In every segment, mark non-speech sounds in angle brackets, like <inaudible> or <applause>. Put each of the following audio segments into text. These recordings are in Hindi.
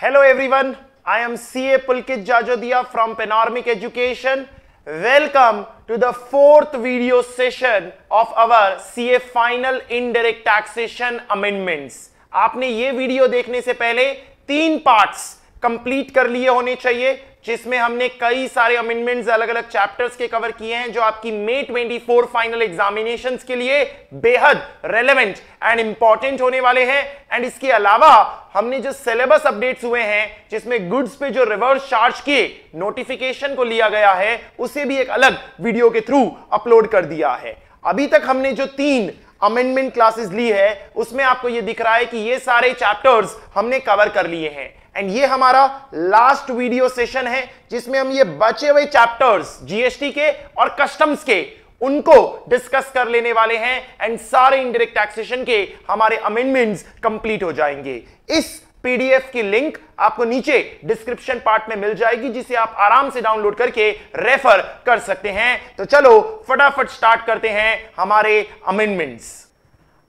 Hello everyone I am C A Pulkit Jajodia from panoramic education welcome to the fourth video session of our C A final indirect taxation amendments आपने ये वीडियो देखने से पहले तीन पार्ट्स कंप्लीट कर लिए होने चाहिए जिसमें हमने कई सारे अमेंडमेंट्स अलग अलग चैप्टर्स के कवर किए हैं जो आपकी मे 24 फाइनल एग्जामिनेशंस के लिए बेहद रेलेवेंट एंड इंपॉर्टेंट होने वाले हैं एंड इसके अलावा हमने जो सिलेबस अपडेट्स हुए हैं जिसमें गुड्स पे जो रिवर्स चार्ज के नोटिफिकेशन को लिया गया है उसे भी एक अलग वीडियो के थ्रू अपलोड कर दिया है अभी तक हमने जो तीन अमेंडमेंट क्लासेस ली है उसमें आपको ये दिख रहा है कि ये सारे चैप्टर्स हमने कवर कर लिए हैं एंड ये हमारा लास्ट वीडियो सेशन है जिसमें हम ये बचे हुए चैप्टर्स जीएसटी के और कस्टम्स के उनको डिस्कस कर लेने वाले हैं एंड सारे इनडायरेक्ट टैक्सेशन के हमारे अमेंडमेंट्स कंप्लीट हो जाएंगे इस पीडीएफ की लिंक आपको नीचे डिस्क्रिप्शन पार्ट में मिल जाएगी जिसे आप आराम से डाउनलोड करके रेफर कर सकते हैं तो चलो फटाफट स्टार्ट करते हैं हमारे अमेंडमेंट्स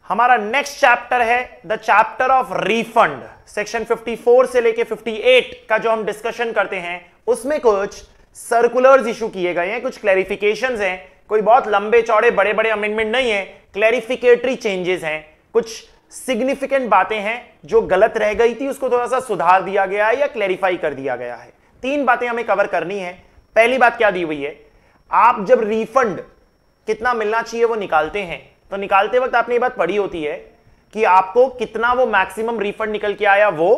हमारा नेक्स्ट चैप्टर है the chapter of refund section 54 से लेके 58 का जो हम डिस्कशन करते हैं उसमें कुछ सर्कुलर्स इशू किए गए हैं कुछ क्लैरिफिकेशंस हैं कोई बहुत लंबे चौड़े बड़े बड़े अमेंडमेंट नहीं है क्लैरिफिकेटरी चेंजेस हैं कुछ सिग्निफिकेंट बातें हैं जो गलत रह गई थी उसको थोड़ा सा सुधार दिया गया है या क्लैरिफाई कर दिया गया है तीन बातें हमें कवर करनी है पहली बात क्या दी हुई है आप जब रिफंड कितना मिलना चाहिए वो निकालते हैं तो निकालते वक्त आपने ये बात पढ़ी होती है कि आपको कितना वो मैक्सिमम रिफंड निकल के आया वो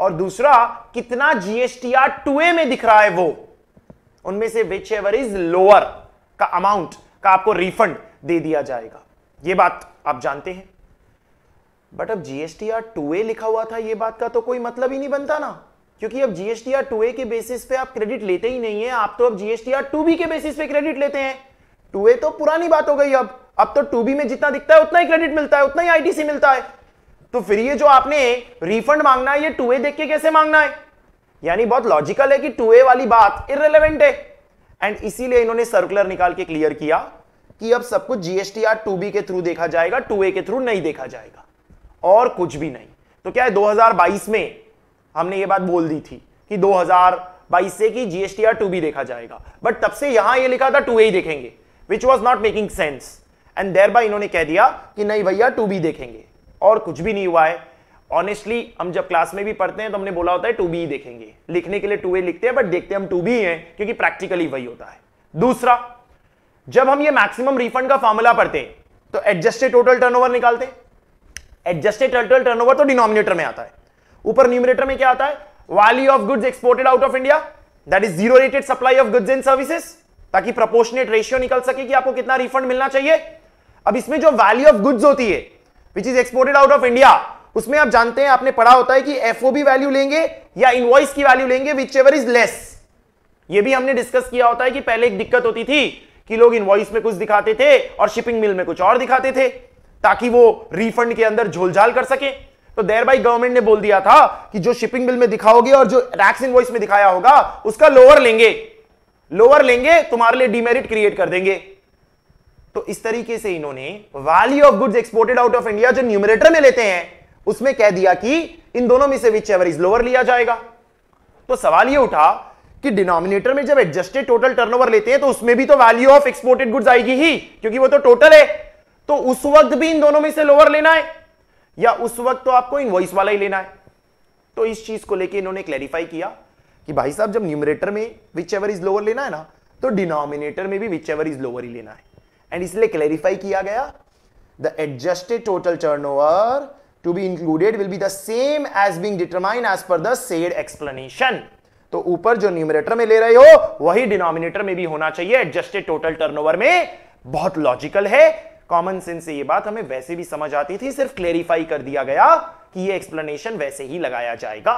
और दूसरा कितना जीएसटीआर टू ए में दिख रहा है वो उनमें से विच एवर इज लोअर का अमाउंट का आपको रिफंड दे दिया जाएगा ये बात आप जानते हैं बट अब जीएसटीआर टू ए लिखा हुआ था ये बात का तो कोई मतलब ही नहीं बनता ना क्योंकि अब जीएसटीआर टू ए के बेसिस पे आप क्रेडिट लेते ही नहीं है आप तो अब जीएसटीआर टू बी के बेसिस पे क्रेडिट लेते हैं टू ए तो पुरानी बात हो गई अब अब तो टू बी में जितना दिखता है उतना ही क्रेडिट मिलता है उतना ही आईटीसी मिलता है तो फिर ये जो आपने रिफंड मांगना है ये टू ए देख के कैसे मांगना है यानी बहुत लॉजिकल है कि टू ए वाली बात इरेलीवेंट है एंड इसीलिए इन्होंने सर्कुलर निकाल के क्लियर किया कि अब सब कुछ जीएसटीआर टू बी के थ्रू देखा जाएगा टू ए के थ्रू नहीं देखा जाएगा और कुछ भी नहीं तो क्या है 2022 में हमने ये बात बोल दी थी कि 2022 से कि जीएसटीआर टू बी देखा जाएगा बट तब से यहां ये लिखा था टू ए ही देखेंगे which was not making sense and thereby इन्होंने कह दिया कि नहीं भैया टू बी देखेंगे और कुछ भी नहीं हुआ है ऑनेस्टली हम जब क्लास में भी पढ़ते हैं तो हमने बोला होता है टू बी देखेंगे लिखने के लिए टू ए लिखते हैं बट देखते हम टू बी हैं क्योंकि प्रैक्टिकली वही होता है दूसरा जब हम ये मैक्सिमम रिफंड का फॉर्मूला पढ़ते हैं तो एडजस्टेड टोटल टर्नओवर निकालते हैं एडजस्टेड टोटल टर्नओवर तो डिनोमिनेटर में आता है ऊपर न्यूमिनेटर में क्या आता है value of goods exported out of India that is zero rated supply of goods and services ताकि प्रोपोर्शनेट रेशियो निकल सके कि आपको कितना रिफंड मिलना चाहिए अब इसमें जो वैल्यू ऑफ गुड्स होती है which is exported out of India उसमें आप जानते हैं आपने पढ़ा होता है कि एफ वैल्यू लेंगे या इनवॉइस की वैल्यू लेंगे विच एवर इज लेस ये भी हमने डिस्कस किया होता है कि पहले एक दिक्कत होती थी कि लोग इनवॉइस में कुछ दिखाते थे और शिपिंग मिल में कुछ और दिखाते थे ताकि वो रिफंड के अंदर झोलझाल कर सके तो देर बाई गवर्नमेंट ने बोल दिया था कि जो शिपिंग बिल में दिखाओगे और जो टैक्स इनवॉइस में दिखाया होगा उसका लोअर लेंगे लोअर लेंगे तुम्हारे लिए डिमेरिट क्रिएट कर देंगे तो इस तरीके से इन्होंने value of goods exported out of India जो न्यूमिनेटर में लेते हैं उसमें कह दिया कि इन दोनों में से विच एवर इज लोअर लिया जाएगा तो सवाल यह उठा कि डिनोमिनेटर में जब एडजस्टेड टोटल टर्नओवर लेते हैं तो उसमें भी तो वैल्यू ऑफ एक्सपोर्टेड गुड्स आएगी ही क्योंकि वो तो टोटल है तो उस वक्त भी इन दोनों में से लोअर लेना है या उस वक्त तो आपको वॉइस वाला ही लेना है तो इस चीज को लेके इन्होंने क्लैरिफाई किया कि भाई साहब जब न्यूमरेटर में विच एवर इज लोअर लेना है ना तो डिनोमिनेटर में भी विच एवर इज लोअर ही लेना है एंड इसलिए क्लैरिफाई किया गया the adjusted total turnover to be included will be the same as being determine as per the said explanation तो ऊपर जो न्यूमिनेटर में ले रहे हो वही डिनोमिनेटर में भी होना चाहिए एडजस्टेड टोटल टर्नओवर में बहुत लॉजिकल है कॉमन सेंस से ये बात हमें वैसे भी समझ आती थी सिर्फ क्लेरिफाई कर दिया गया कि ये एक्सप्लेनेशन वैसे ही लगाया जाएगा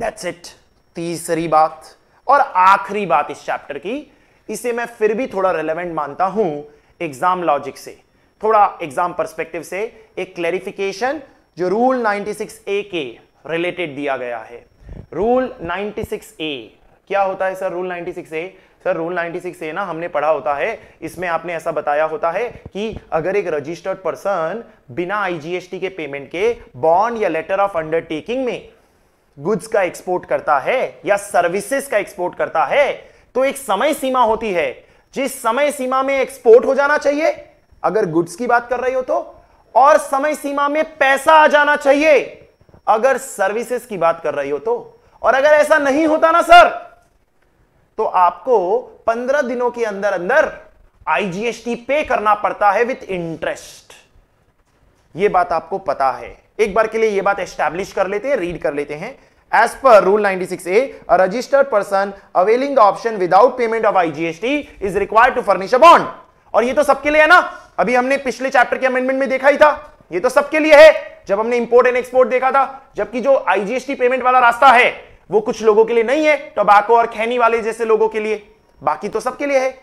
दैट्स इट तीसरी बात और आखिरी बात इस चैप्टर की इसे मैं फिर भी थोड़ा रेलेवेंट मानता हूं एग्जाम लॉजिक से थोड़ा एग्जाम परस्पेक्टिव से एक क्लैरिफिकेशन जो रूल 96 ए के रिलेटेड दिया गया है रूल 96 ए क्या होता है sir rule 96 A sir rule 96 A ना हमने पढ़ा होता है इसमें आपने ऐसा बताया होता है कि अगर एक रजिस्टर्ड पर्सन बिना आईजीएसटी के पेमेंट के बॉन्ड या लेटर ऑफ अंडरटेकिंग में गुड्स का एक्सपोर्ट करता है या सर्विसेज का एक्सपोर्ट करता है तो एक समय सीमा होती है जिस समय सीमा में एक्सपोर्ट हो जाना चाहिए अगर गुड्स की बात कर रही हो तो और समय सीमा में पैसा आ जाना चाहिए अगर सर्विसेज की बात कर रही हो तो और अगर ऐसा नहीं होता ना सर तो आपको पंद्रह दिनों के अंदर अंदर आईजीएसटी पे करना पड़ता है विथ इंटरेस्ट यह बात आपको पता है एक बार के लिए यह बात एस्टैब्लिश कर लेते हैं रीड कर लेते हैं As per Rule 96A, a registered person availing the option without payment of IGST is required to furnish a bond. और ये तो सबके लिए है ना अभी हमने पिछले चैप्टर के अमेंडमेंट में देखा ही था ये तो सबके लिए है जब हमने इंपोर्ट एंड एक्सपोर्ट देखा था जबकि जो आईजीएसटी पेमेंट वाला रास्ता है वो कुछ लोगों के लिए नहीं है टोबैको और खैनी वाले जैसे लोगों के लिए बाकी तो सबके लिए है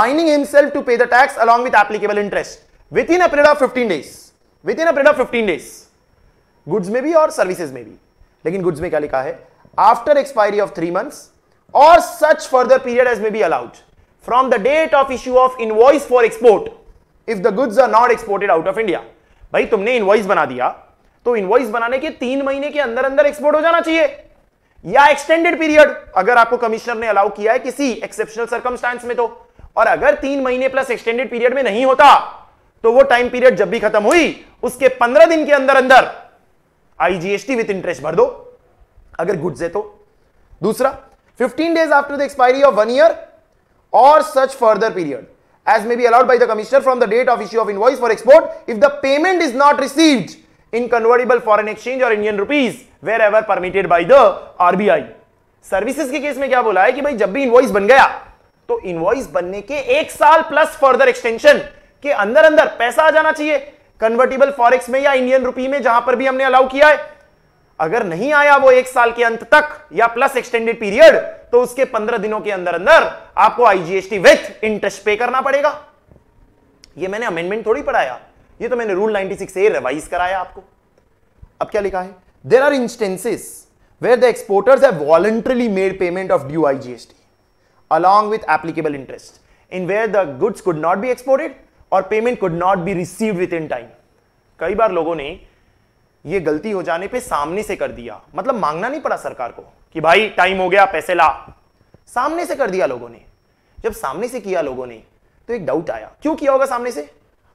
binding himself to pay the tax along with applicable interest within a period of 15 days within a period of 15 days goods में भी और सर्विसेज में भी लेकिन गुड्स में क्या लिखा है after expiry of three months और such further period as may be allowed from the date of issue of invoice for export if the goods are not exported out of India भाई तुमने इनवॉइस बना दिया तो इनवॉइस बनाने के तीन महीने के अंदर अंदर एक्सपोर्ट हो जाना चाहिए या एक्सटेंडेड पीरियड अगर आपको कमिश्नर ने अलाउ किया है किसी एक्सेप्शनल सर्कमस्टांस में तो और अगर तीन महीने प्लस एक्सटेंडेड पीरियड में नहीं होता तो वो टाइम पीरियड जब भी खत्म हुई उसके पंद्रह दिन के अंदर अंदर आईजीएसटी विथ इंटरेस्ट भर दो अगर गुड्स है तो दूसरा fifteen days after the expiry of one year और such further period as may be allowed by the commissioner from the date of issue of invoice for export if the payment is not receive in convertible foreign exchange और Indian rupees wherever permitted by the RBI service के केस में क्या बोला है कि भाई जब भी इनवॉइस बन गया तो इनवॉइस बनने के एक साल प्लस फर्दर एक्सटेंशन के अंदर अंदर पैसा आ जाना चाहिए कन्वर्टेबल फॉरेक्स में या इंडियन रुपी में जहां पर भी हमने अलाउ किया है अगर नहीं आया वो एक साल के अंत तक या प्लस एक्सटेंडेड पीरियड तो उसके पंद्रह दिनों के अंदर अंदर आपको आईजीएसटी विथ इंटरेस्ट पे करना पड़ेगा ये मैंने अमेंडमेंट थोड़ी पढ़ाया ये तो मैंने रूल 96 ए रिवाइज कराया आपको अब क्या लिखा है there are instances where the exporters है voluntarily made payment of due IGST along with applicable interest in where the goods could not be exported और payment could not be receive within time कई बार लोगों ने यह गलती हो जाने पे सामने से कर दिया मतलब मांगना नहीं पड़ा सरकार को कि भाई टाइम हो गया पैसे ला सामने से कर दिया लोगों ने जब सामने से किया लोगों ने तो एक डाउट आया क्यों किया होगा सामने से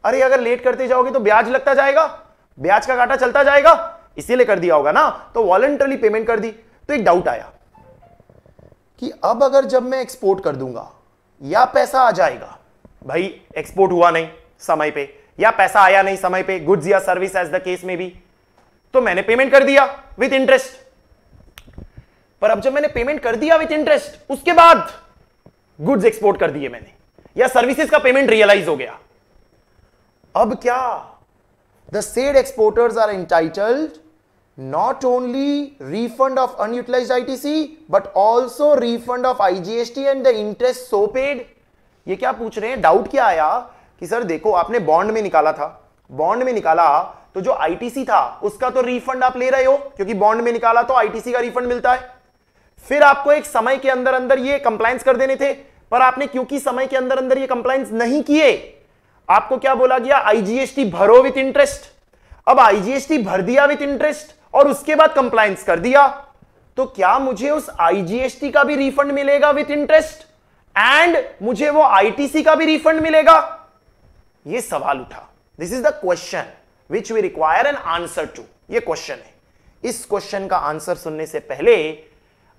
अरे अगर लेट करते जाओगे तो ब्याज लगता जाएगा ब्याज का घाटा चलता जाएगा इसीलिए कर दिया होगा ना तो वॉलेंटरली पेमेंट कर दी तो एक डाउट आया कि अब अगर जब मैं एक्सपोर्ट कर दूंगा या पैसा आ जाएगा भाई एक्सपोर्ट हुआ नहीं समय पे या पैसा आया नहीं समय पे गुड्स या सर्विस एज द केस में भी तो मैंने पेमेंट कर दिया विथ इंटरेस्ट पर अब जब मैंने पेमेंट कर दिया विथ इंटरेस्ट उसके बाद गुड्स एक्सपोर्ट कर दिए मैंने या सर्विसेज का पेमेंट रियलाइज हो गया अब क्या the said exporters are entitled not only refund of unutilise ITC but also refund of IGST and the interest so paid ये क्या पूछ रहे हैं डाउट क्या आया कि सर देखो आपने बॉन्ड में निकाला था बॉन्ड में निकाला तो जो आईटीसी था उसका तो रिफंड आप ले रहे हो क्योंकि बॉन्ड में निकाला तो आईटीसी का रिफंड मिलता है फिर आपको एक समय के अंदर अंदर ये कंप्लाइंस कर देने थे पर आपने क्योंकि समय के अंदर अंदर ये कंप्लाइंस नहीं किए आपको क्या बोला गया आईजीएसटी भरो विथ इंटरेस्ट अब आईजीएसटी भर दिया विथ इंटरेस्ट और उसके बाद कंप्लाइंस कर दिया तो क्या मुझे उस आईजीएसटी का भी रिफंड मिलेगा विथ इंटरेस्ट एंड मुझे वो आईटीसी का भी रिफंड मिलेगा ये सवाल उठा this is the question which we require an answer to ये क्वेश्चन है इस क्वेश्चन का आंसर सुनने से पहले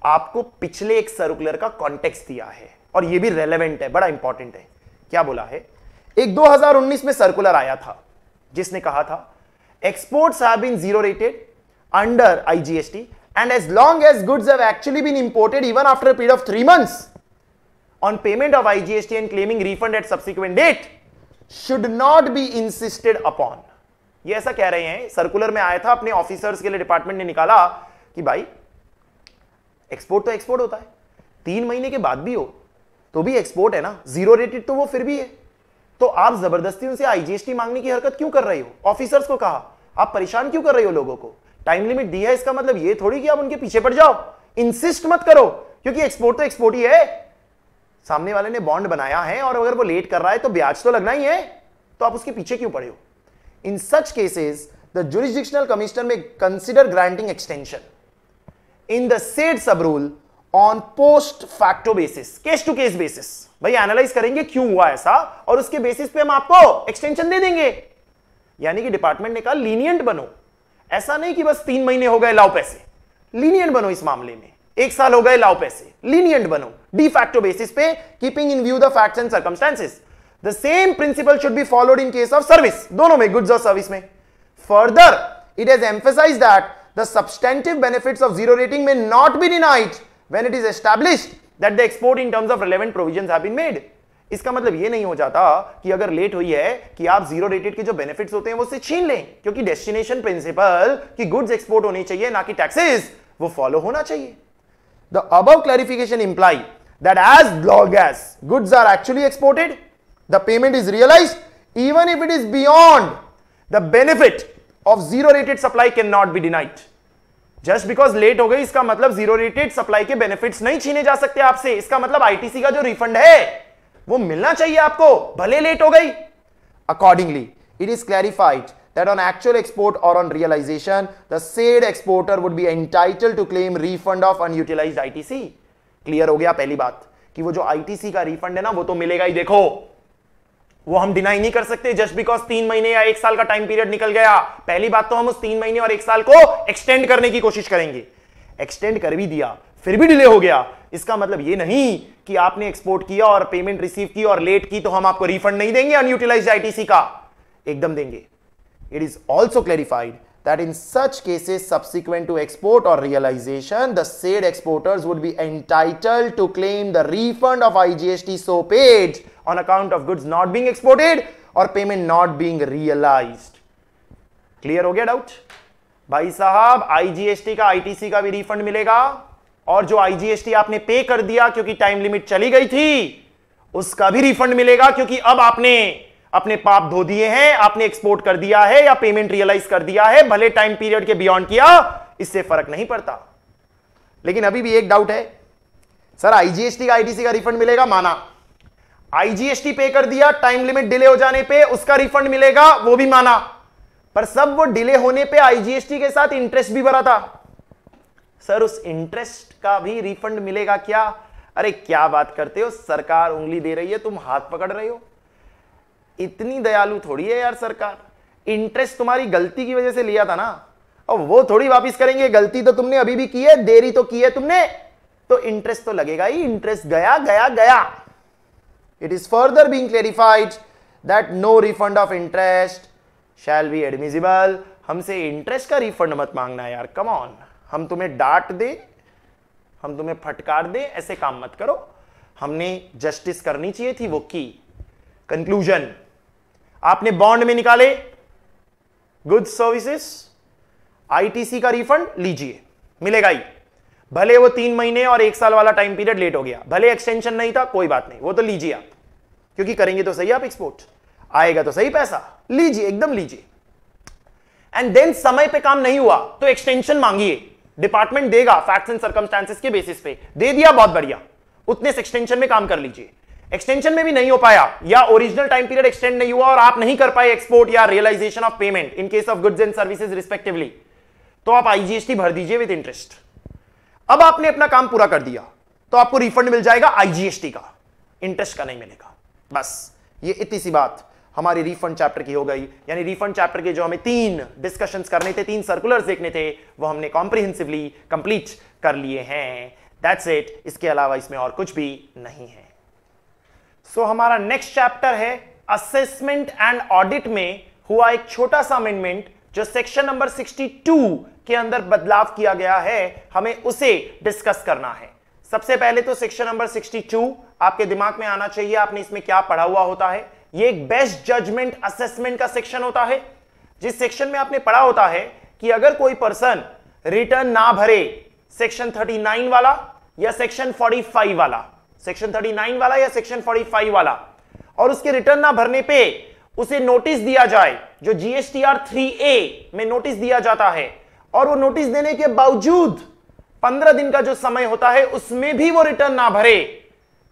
आपको पिछले एक सर्कुलर का कॉन्टेक्स्ट दिया है और ये भी रेलेवेंट है बड़ा इंपॉर्टेंट है क्या बोला है एक 2019 में सर्कुलर आया था जिसने कहा था exports have been zero rated under IGST and as long as goods have actually been imported even after a period of on payment of IGST and claiming refund at subsequent date should not be insisted upon. ये ऐसा कह रहे हैं सर्कुलर में आया था अपने ऑफिसर्स के लिए डिपार्टमेंट ने निकाला कि भाई एक्सपोर्ट तो एक्सपोर्ट होता है तीन महीने के बाद भी हो तो भी एक्सपोर्ट है ना जीरो रेटेड तो वो फिर भी है तो आप जबरदस्ती उनसे आईजीएसटी मांगने की हरकत क्यों कर रही हो ऑफिसर्स को कहा आप परेशान क्यों कर रही हो लोगों को टाइम लिमिट दी है इसका मतलब ये थोड़ी कि आप उनके पीछे पड़ जाओ इंसिस्ट मत करो क्योंकि एक्सपोर्ट तो एक्सपोर्ट ही है सामने वाले ने बॉन्ड बनाया है और अगर वो लेट कर रहा है तो ब्याज तो लगना ही है तो आप उसके पीछे क्यों पड़े हो in such cases the jurisdictional commissioner may consider granting extension in the said sub rule on post facto basis case to case basis भाई एनालाइज करेंगे क्यों हुआ ऐसा और उसके बेसिस पे हम आपको एक्सटेंशन दे देंगे यानी कि डिपार्टमेंट ने कहा लीनियंट बनो ऐसा नहीं कि बस तीन महीने हो गए लाओ पैसे लीनियंट बनो इस मामले में एक साल हो गए लाओ पैसे लीनियंट बनो डी फैक्टो बेसिस पे keeping in view the facts and circumstances the same principle should be followed in case of service दोनों में गुड्स और सर्विस में further it has emphasized that the substantive benefit of zero rating may not be denied when it is established that the export in terms of relevant provision have इसका मतलब यह नहीं हो जाता कि अगर लेट हुई है कि आप जीरो रेटेड के जो बेनिफिट्स होते हैं वो उससे छीन लें क्योंकि डेस्टिनेशन प्रिंसिपल कि गुड्स एक्सपोर्ट होनी चाहिए ना कि टैक्सेस वो फॉलो होना चाहिए The above clarification imply that as long as goods are actually exported, the payment is realized even if it is beyond the benefit of zero rated supply cannot be denied. Just because late हो गई इसका मतलब जीरो रेटेड सप्लाई के बेनिफिट्स नहीं छीने जा सकते आपसे इसका मतलब आईटीसी का जो रिफंड है वो मिलना चाहिए आपको भले लेट हो गई accordingly it is clarified that on actual export or on realization, the said exporter would be entitled to claim refund of unutilized ITC. Clear हो गया पहली बात कि वो जो ITC का refund है ना वो तो मिलेगा ही देखो वो हम deny नहीं कर सकते just because तीन महीने या एक साल का time period निकल गया पहली बात तो हम उस तीन महीने और एक साल को extend करने की कोशिश करेंगे extend कर भी दिया फिर भी डिले हो गया इसका मतलब ये नहीं कि आपने एक्सपोर्ट किया और पेमेंट रिसीव की और लेट की तो हम आपको रिफंड नहीं देंगे अनयूटिलाइज आईटीसी का एकदम देंगे It is also clarified that in such cases subsequent to export or realization, the said exporters would be entitled to claim the refund of IGST so paid on account of goods not being exported or payment not being realized clear ho gaya doubt bhai sahab igst ka itc ka bhi refund milega और जो आईजीएसटी आपने पे कर दिया क्योंकि टाइम लिमिट चली गई थी उसका भी रिफंड मिलेगा क्योंकि अब आपने अपने पाप धो दिए हैं आपने एक्सपोर्ट कर दिया है या पेमेंट रियलाइज कर दिया है भले टाइम पीरियड के बियॉन्ड किया इससे फर्क नहीं पड़ता लेकिन अभी भी एक डाउट है सर आईजीएसटी का आईटीसी का रिफंड मिलेगा माना आईजीएसटी पे कर दिया टाइम लिमिट डिले हो जाने पे उसका रिफंड मिलेगा वो भी माना पर सब वो डिले होने पे आईजीएसटी के साथ इंटरेस्ट भी भरा था सर उस इंटरेस्ट का भी रिफंड मिलेगा क्या अरे क्या बात करते हो सरकार उंगली दे रही है तुम हाथ पकड़ रहे हो इतनी दयालु थोड़ी है यार सरकार इंटरेस्ट तुम्हारी गलती की वजह से लिया था ना अब वो थोड़ी वापस करेंगे गलती तो तुमने अभी भी की है देरी तो की है तुमने तो इंटरेस्ट तो लगेगा ही इंटरेस्ट गया गया गया it is further being clarified that no refund of interest shall be admissible हमसे इंटरेस्ट का रिफंड मत मांगना यार कम ऑन हम तुम्हें डांट दे हम तुम्हें फटकार दे ऐसे काम मत करो हमने जस्टिस करनी चाहिए थी वो की कंक्लूजन आपने बॉन्ड में निकाले गुड सर्विसेस आईटीसी का रिफंड लीजिए मिलेगा ही भले वो तीन महीने और एक साल वाला टाइम पीरियड लेट हो गया भले एक्सटेंशन नहीं था कोई बात नहीं वो तो लीजिए आप क्योंकि करेंगे तो सही आप एक्सपोर्ट आएगा तो सही पैसा लीजिए एकदम लीजिए एंड देन समय पे काम नहीं हुआ तो एक्सटेंशन मांगिए डिपार्टमेंट देगा फैक्ट्स एंड सर्कमस्टांसिस के बेसिस पे दे दिया बहुत बढ़िया उतने एक्सटेंशन में काम कर लीजिए एक्सटेंशन में भी नहीं हो पाया या ओरिजिनल टाइम पीरियड एक्सटेंड नहीं हुआ और आप नहीं कर पाए एक्सपोर्ट या realisation of payment in case of goods and services respectively तो आप आईजीएसटी भर दीजिए विद इंटरेस्ट अब आपने अपना काम पूरा कर दिया तो आपको रिफंड मिल जाएगा आईजीएसटी का इंटरेस्ट का नहीं मिलेगा बस ये इतनी सी बात हमारी रिफंड चैप्टर की हो गई यानी रिफंड चैप्टर के जो हमें तीन डिस्कशंस करने थे तीन सर्कुलर्स देखने थे वो हमने कॉम्प्रिहेंसिवली कंप्लीट कर लिए हैं दैट्स इट इसके अलावा इसमें और कुछ भी नहीं है सो so, हमारा नेक्स्ट चैप्टर है असेसमेंट एंड ऑडिट में हुआ एक छोटा सा अमेंडमेंट जो सेक्शन नंबर 62 के अंदर बदलाव किया गया है हमें उसे डिस्कस करना है सबसे पहले तो सेक्शन नंबर 62 आपके दिमाग में आना चाहिए आपने इसमें क्या पढ़ा हुआ होता है ये एक बेस्ट जजमेंट असेसमेंट का सेक्शन होता है जिस सेक्शन में आपने पढ़ा होता है कि अगर कोई पर्सन रिटर्न ना भरे सेक्शन 39 वाला या सेक्शन 45 वाला सेक्शन 39 वाला या सेक्शन 45 वाला और उसके रिटर्न ना भरने पे उसे नोटिस दिया जाए जो जीएसटीआर 3A में नोटिस दिया जाता है और वो नोटिस देने के बावजूद 15 दिन का जो समय होता है उसमें भी वो रिटर्न ना भरे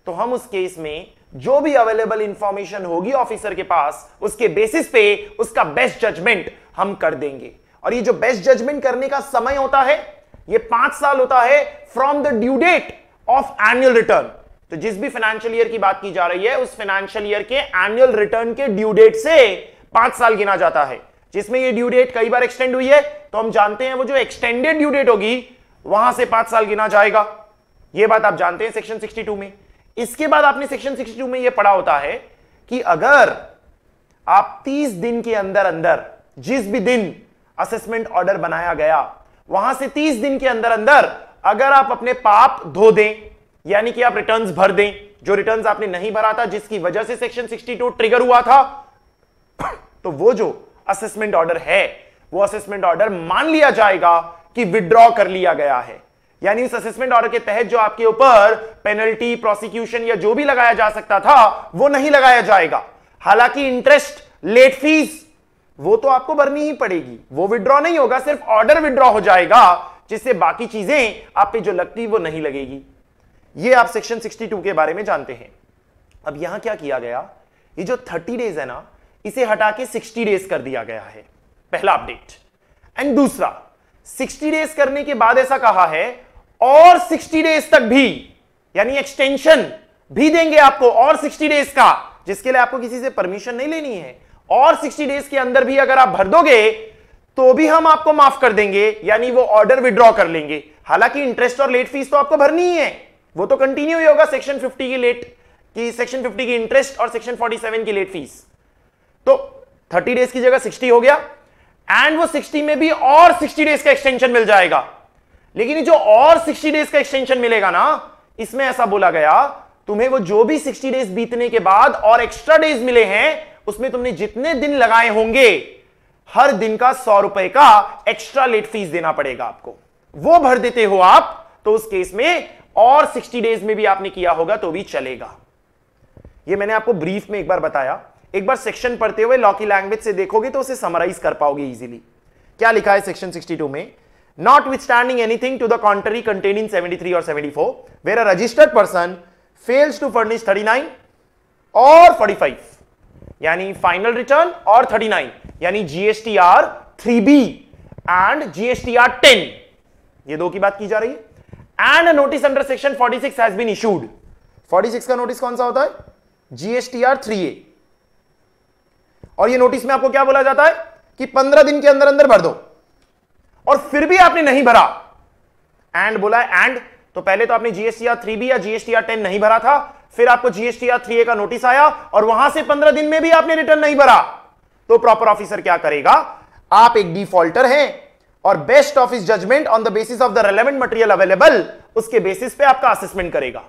तो हम उस केस में जो भी अवेलेबल इंफॉर्मेशन होगी ऑफिसर के पास उसके बेसिस पे उसका बेस्ट जजमेंट हम कर देंगे और ये जो बेस्ट जजमेंट करने का समय होता है ये पांच साल होता है from the due date of annual return तो जिस भी फाइनेंशियल ईयर की बात की जा रही है उस फाइनेंशियल ईयर के एनुअल रिटर्न के ड्यू डेट से पांच साल गिना जाता है जिसमें ये ड्यू डेट कई बार एक्सटेंड हुई है तो हम जानते हैं वो जो एक्सटेंडेड ड्यू डेट होगी वहां से पांच साल गिना जाएगा ये बात आप जानते हैं सेक्शन 62 में इसके बाद आपने सेक्शन 62 में ये पढ़ा होता है कि अगर आप 30 दिन के अंदर अंदर जिस भी दिन असेसमेंट ऑर्डर बनाया गया वहां से 30 दिन के अंदर अंदर अगर आप अपने पाप धो दें यानी कि आप रिटर्न्स भर दें जो रिटर्न्स आपने नहीं भरा था जिसकी वजह से सेक्शन 62 ट्रिगर हुआ था <coughs> तो वो जो असेसमेंट ऑर्डर है वो असेसमेंट ऑर्डर मान लिया जाएगा कि विड्रॉ कर लिया गया है यानी इस असेसमेंट ऑर्डर के तहत जो आपके ऊपर पेनल्टी प्रोसिक्यूशन या जो भी लगाया जा सकता था वो नहीं लगाया जाएगा हालांकि इंटरेस्ट लेट फीस वो तो आपको भरनी ही पड़ेगी वो विड्रॉ नहीं होगा सिर्फ ऑर्डर विड्रॉ हो जाएगा जिससे बाकी चीजें आप पे जो लगती वो नहीं लगेगी ये आप सेक्शन 62 के बारे में जानते हैं अब यहां क्या किया गया ये जो 30 डेज है ना इसे हटा के 60 डेज कर दिया गया है पहला अपडेट एंड दूसरा 60 डेज करने के बाद ऐसा कहा है और 60 डेज तक भी यानी एक्सटेंशन भी देंगे आपको और 60 डेज का जिसके लिए आपको किसी से परमिशन नहीं लेनी है और 60 डेज के अंदर भी अगर आप भर दोगे तो भी हम आपको माफ कर देंगे यानी वो ऑर्डर विड्रॉ कर लेंगे हालांकि इंटरेस्ट और लेट फीस तो आपको भरनी ही है वो तो कंटिन्यू ही होगा सेक्शन 50 की लेट की सेक्शन 50 की इंटरेस्ट और सेक्शन 47 की लेट फीस तो 30 डेज की जगह 60 हो गया एंड वो 60 में भी और 60 डेज का एक्सटेंशन मिल जाएगा लेकिन जो और 60 डेज का एक्सटेंशन मिलेगा ना इसमें ऐसा बोला गया तुम्हें वो जो भी 60 डेज बीतने के बाद और एक्स्ट्रा डेज मिले हैं उसमें तुमने जितने दिन लगाए होंगे हर दिन का सौ रुपए का एक्स्ट्रा लेट फीस देना पड़ेगा आपको वो भर देते हो आप तो उस केस में और 60 डेज में भी आपने किया होगा तो भी चलेगा ये मैंने आपको ब्रीफ में एक बार बताया एक बार सेक्शन पढ़ते हुए लॉ की लैंग्वेज से देखोगे तो उसे समराइज कर पाओगे इजीली क्या लिखा है सेक्शन 62 में notwithstanding anything to the contrary contain in 73 और 74 where a registered person fails to furnish 39 और 45 यानी फाइनल रिटर्न और 39 यानी जीएसटीआर 3B एंड जीएसटीआर 10 ये दो की बात की जा रही है and a notice under section 46 has been issued 46 का नोटिस कौन सा होता है जीएसटीआर 3A और ये नोटिस में आपको क्या बोला जाता है कि 15 दिन के अंदर अंदर भर दो और फिर भी आपने नहीं भरा एंड बोला एंड तो पहले तो आपने जीएसटीआर थ्री बी या जीएसटीआर टेन नहीं भरा था फिर आपको जीएसटीआर 3A का नोटिस आया और वहां से 15 दिन में भी आपने रिटर्न नहीं भरा तो प्रॉपर ऑफिसर क्या करेगा आप एक डिफॉल्टर हैं और best of his judgment on the basis of the relevant material available उसके बेसिस पे आपका असेसमेंट करेगा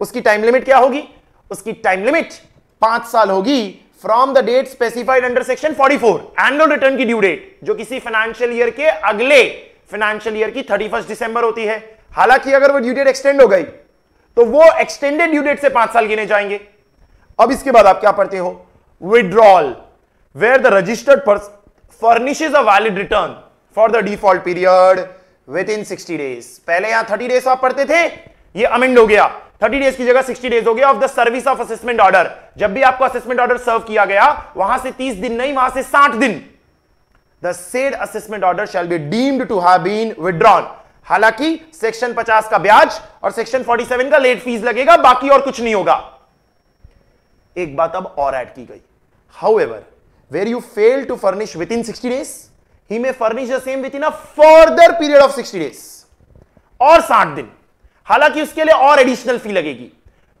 उसकी टाइम लिमिट क्या होगी उसकी टाइम लिमिट पांच साल होगी from the date specified under section 44 annual return की ड्यू डेट जो किसी फाइनेंशियल ईयर के अगले फाइनेंशियल ईयर की 31 दिसंबर होती है हालांकि अगर वो ड्यू डेट एक्सटेंड हो गई तो वो एक्सटेंडेड ड्यू डेट से पांच साल गिने जाएंगे अब इसके बाद आप क्या पढ़ते हो withdrawal where the registered furnishes a valid return for the default period within sixty days पहले यहां थर्टी डेज आप पढ़ते थे ये अमेंड हो गया थर्टी डेज की जगह सिक्सटी डेज हो गया of the service of assessment order जब भी आपको असेसमेंट ऑर्डर सर्व किया गया वहां से तीस दिन नहीं वहां से साठ दिन the said assessment order shall be deemed to have been withdrawn हालांकि सेक्शन 50 का ब्याज और सेक्शन 47 का लेट फीस लगेगा बाकी और कुछ नहीं होगा एक बात अब और ऐड की गई however where you fail to furnish within sixty days he may furnish the same within a further period of 60 days और 60 दिन हालांकि उसके लिए और एडिशनल फी लगेगी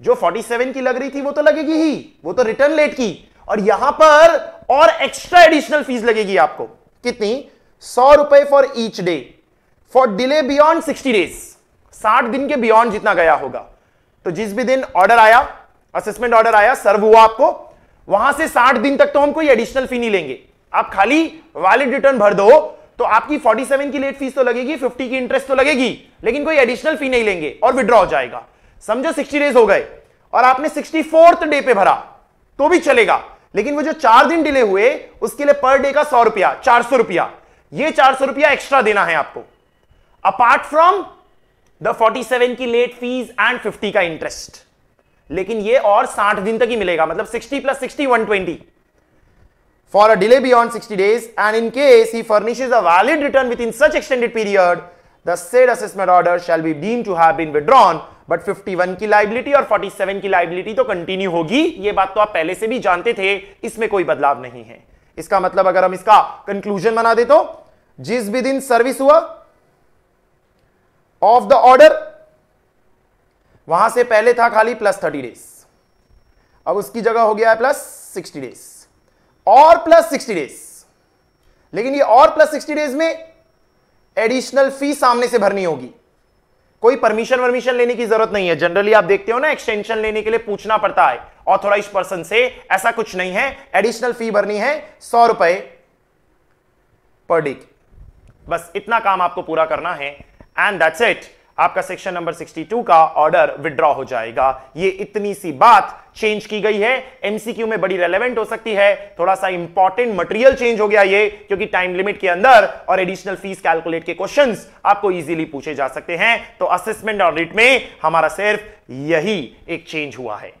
जो 47 की लग रही थी वो तो लगेगी ही वो तो रिटर्न लेट की और यहां पर और एक्स्ट्रा एडिशनल फीस लगेगी आपको कितनी सौ रुपए for each day for delay beyond 60 days 60 दिन के बियॉन्ड जितना गया होगा तो जिस भी दिन ऑर्डर आया असेसमेंट ऑर्डर आया सर्व हुआ आपको वहां से 60 दिन तक तो हम कोई एडिशनल फी नहीं लेंगे आप खाली वैलिड रिटर्न भर दो तो आपकी 47 की लेट फीस तो लगेगी 50 की इंटरेस्ट तो लगेगी लेकिन कोई एडिशनल फी नहीं लेंगे और विड्रॉ हो जाएगा समझो 60 डेज हो गए और आपने सिक्सटी डे पे भरा तो भी चलेगा लेकिन वो जो चार दिन डिले हुए उसके लिए पर डे का सौ रुपया चार सौ रुपया यह चार सौ रुपया एक्स्ट्रा देना है आपको अपार्ट फ्रॉम द 47 की लेट फीस एंड 50 का इंटरेस्ट लेकिन ये और 60 दिन तक ही मिलेगा मतलब 60 plus 60 120 for a delay beyond 60 days and in case he furnishes a valid return within such extended period, the said assessment order shall be deemed to have been withdrawn but 51 की लाइबिलिटी और 47 की लाइबिलिटी तो कंटिन्यू होगी ये बात तो आप पहले से भी जानते थे इसमें कोई बदलाव नहीं है इसका मतलब अगर हम इसका कंक्लूजन बना दे तो जिस भी दिन सर्विस हुआ ऑफ द ऑर्डर वहां से पहले था खाली प्लस थर्टी डेज अब उसकी जगह हो गया है प्लस सिक्सटी डेज और प्लस सिक्सटी डेज लेकिन ये और प्लस सिक्सटी डेज में एडिशनल फी सामने से भरनी होगी कोई परमिशन वर्मिशन लेने की जरूरत नहीं है जनरली आप देखते हो ना एक्सटेंशन लेने के लिए पूछना पड़ता है ऑथोराइज पर्सन से ऐसा कुछ नहीं है एडिशनल फी भरनी है सौ रुपए पर डे बस इतना काम आपको पूरा करना है एंड दैट्स इट आपका सेक्शन नंबर 62 का ऑर्डर विड्रॉ हो जाएगा ये इतनी सी बात चेंज की गई है एमसीक्यू में बड़ी रेलेवेंट हो सकती है थोड़ा सा इंपॉर्टेंट मटेरियल चेंज हो गया ये क्योंकि टाइम लिमिट के अंदर और एडिशनल फीस कैलकुलेट के क्वेश्चन आपको इजीली पूछे जा सकते हैं तो असेसमेंट ऑडिट में हमारा सिर्फ यही एक चेंज हुआ है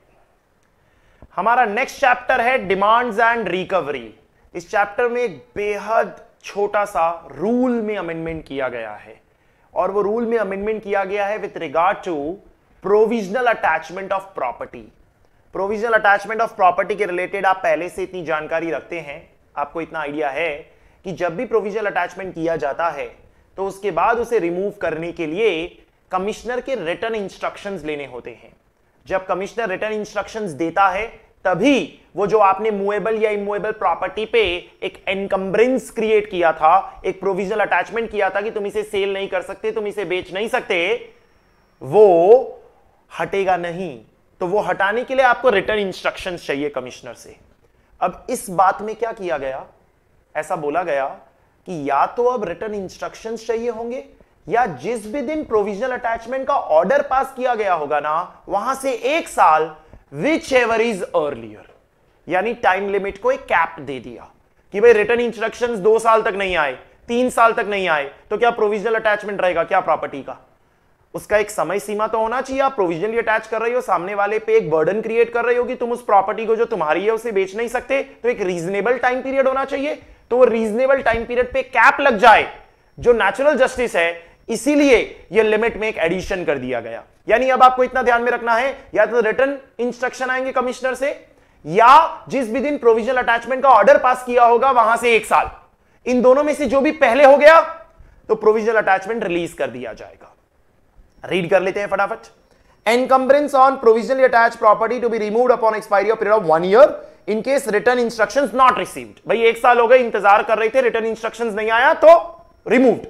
हमारा नेक्स्ट चैप्टर है डिमांड्स एंड रिकवरी इस चैप्टर में एक बेहद छोटा सा रूल में अमेंडमेंट किया गया है और वो रूल में अमेंडमेंट किया गया है with regard to provisional attachment of property provisional attachment of property के रिलेटेड आप पहले से इतनी जानकारी रखते हैं आपको इतना आइडिया है कि जब भी प्रोविजनल अटैचमेंट किया जाता है तो उसके बाद उसे रिमूव करने के लिए कमिश्नर के रिटर्न इंस्ट्रक्शन लेने होते हैं जब कमिश्नर रिटर्न इंस्ट्रक्शन देता है तभी वो जो आपने मूवेबल या इमूवेबल प्रॉपर्टी पे एक एनकम्बरेंस क्रिएट किया था एक प्रोविजनल अटैचमेंट किया था कि तुम इसे सेल नहीं कर सकते तुम इसे बेच नहीं सकते वो हटेगा नहीं तो वो हटाने के लिए आपको रिटर्न इंस्ट्रक्शन चाहिए कमिश्नर से अब इस बात में क्या किया गया ऐसा बोला गया कि या तो अब रिटर्न इंस्ट्रक्शन चाहिए होंगे या जिस भी दिन प्रोविजनल अटैचमेंट का ऑर्डर पास किया गया होगा ना वहां से एक साल विच एवर इज अर्लियर यानी टाइम लिमिट को एक कैप दे दिया कि भाई रिटर्न इंस्ट्रक्शंस दो साल तक नहीं आए तीन साल तक नहीं आए तो क्या प्रोविजनल अटैचमेंट रहेगा क्या प्रॉपर्टी का उसका एक समय सीमा तो होना चाहिए आप प्रोविजनली अटैच कर रही हो सामने वाले पे एक बर्डन क्रिएट कर रही हो कि तुम उस प्रॉपर्टी को जो तुम्हारी है उसे बेच नहीं सकते तो एक रीजनेबल टाइम पीरियड होना चाहिए तो वो रीजनेबल टाइम पीरियड पे कैप लग जाए जो नेचुरल जस्टिस है इसीलिए ये लिमिट में एक एडिशन कर दिया गया यानी अब आपको इतना ध्यान में रखना है या तो रिटर्न इंस्ट्रक्शन आएंगे कमिश्नर से या जिस भी दिन प्रोविजनल अटैचमेंट का ऑर्डर पास किया होगा वहां से एक साल इन दोनों में से जो भी पहले हो गया तो प्रोविजनल अटैचमेंट रिलीज कर दिया जाएगा रीड कर लेते हैं फटाफट encumbrance on provisionally attach property to be remove upon expiry of period of one year in case return instruction not received भाई एक साल हो गए इंतजार कर रहे थे रिटर्न इंस्ट्रक्शन नहीं आया तो removed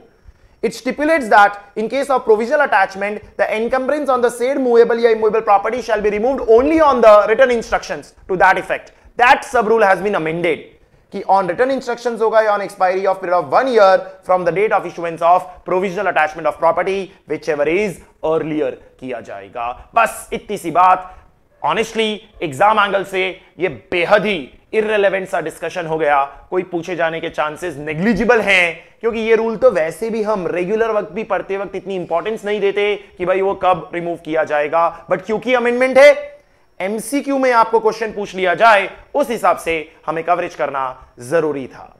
It stipulates that in case of provisional attachment, the encumbrance on the said movable or immovable property shall be removed only on the written instructions to that effect. That sub rule has been amended. कि ऑन रिटर्न इंस्ट्रक्शन होगा on expiry of period of one year from the date of issuance of provisional attachment of property whichever is earlier किया जाएगा बस इतनी सी बात ऑनेस्टली एग्जाम एंगल से ये बेहद ही इरेलीवेंट सा डिस्कशन हो गया कोई पूछे जाने के चांसेस नेग्लिजिबल हैं क्योंकि ये रूल तो वैसे भी हम रेगुलर वक्त भी पढ़ते वक्त इतनी इंपॉर्टेंस नहीं देते कि भाई वो कब रिमूव किया जाएगा बट क्योंकि अमेंडमेंट है एमसीक्यू में आपको क्वेश्चन पूछ लिया जाए उस हिसाब से हमें कवरेज करना जरूरी था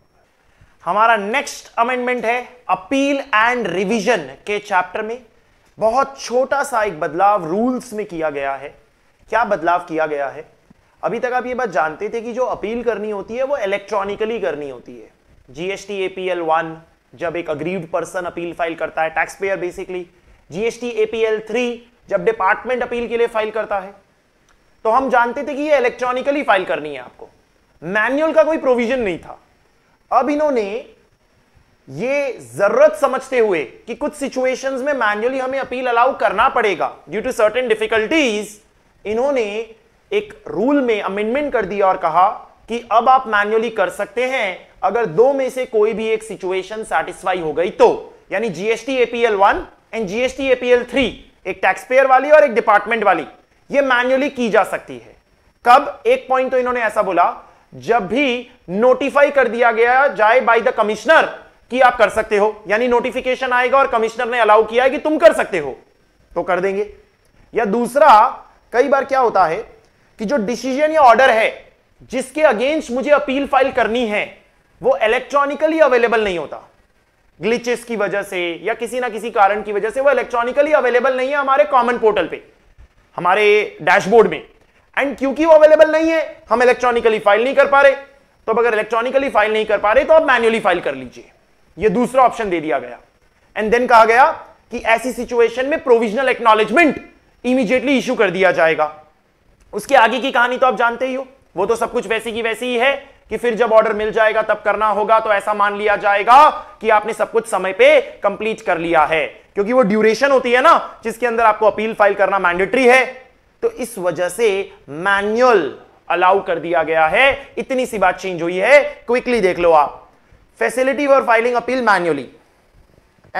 हमारा नेक्स्ट अमेंडमेंट है अपील एंड रिवीजन के चैप्टर में बहुत छोटा सा एक बदलाव रूल्स में किया गया है क्या बदलाव किया गया है अभी तक आप ये बात जानते थे कि जो अपील करनी होती है वो इलेक्ट्रॉनिकली करनी होती है जीएसटी एपीएल वन जब एक अग्रीव पर्सन अपील फाइल करता है tax payer basically GST APL three जब डिपार्टमेंट अपील के लिए फाइल करता है तो हम जानते थे कि ये इलेक्ट्रॉनिकली फाइल करनी है आपको मैनुअल का कोई प्रोविजन नहीं था अब इन्होंने ये जरूरत समझते हुए कि कुछ सिचुएशंस में मैन्युअली हमें अपील अलाउ करना पड़ेगा ड्यू टू सर्टेन डिफिकल्टीज इन्होंने एक रूल में अमेंडमेंट कर दिया और कहा कि अब आप मैन्युअली कर सकते हैं अगर दो में से कोई भी एक सिचुएशन सेटिस्फाई हो गई तो यानी GST APL one and GST APL three एक टैक्सपेयर वाली और एक डिपार्टमेंट वाली ये मैन्युअली की जा सकती है कब एक पॉइंट तो इन्होंने ऐसा बोला जब भी नोटिफाई कर दिया गया जाए बाय द कमिश्नर कि आप कर सकते हो यानी नोटिफिकेशन आएगा और कमिश्नर ने अलाउ किया है कि तुम कर सकते हो तो कर देंगे या दूसरा कई बार क्या होता है कि जो डिसीजन या ऑर्डर है जिसके अगेंस्ट मुझे अपील फाइल करनी है वो इलेक्ट्रॉनिकली अवेलेबल नहीं होता ग्लिचेस की वजह से या किसी ना किसी कारण की वजह से वो इलेक्ट्रॉनिकली अवेलेबल नहीं है हमारे कॉमन पोर्टल पे हमारे डैशबोर्ड में एंड क्योंकि वो अवेलेबल नहीं है हम इलेक्ट्रॉनिकली फाइल नहीं कर पा रहे तो अगर इलेक्ट्रॉनिकली फाइल नहीं कर पा रहे तो आप मैन्युअली फाइल कर लीजिए ये दूसरा ऑप्शन दे दिया गया एंड देन कहा गया कि ऐसी सिचुएशन में प्रोविजनल एक्नोलेजमेंट इमीजिएटली इश्यू कर दिया जाएगा उसके आगे की कहानी तो आप जानते ही हो वो तो सब कुछ वैसी की वैसी ही है कि फिर जब ऑर्डर मिल जाएगा तब करना होगा तो ऐसा मान लिया जाएगा कि आपने सब कुछ समय पे कंप्लीट कर लिया है क्योंकि वो ड्यूरेशन होती है ना जिसके अंदर आपको अपील फाइल करना मैंडेटरी है तो इस वजह से मैन्युअल अलाउ कर दिया गया है इतनी सी बात चेंज हुई है क्विकली देख लो आप facility for filing appeal manually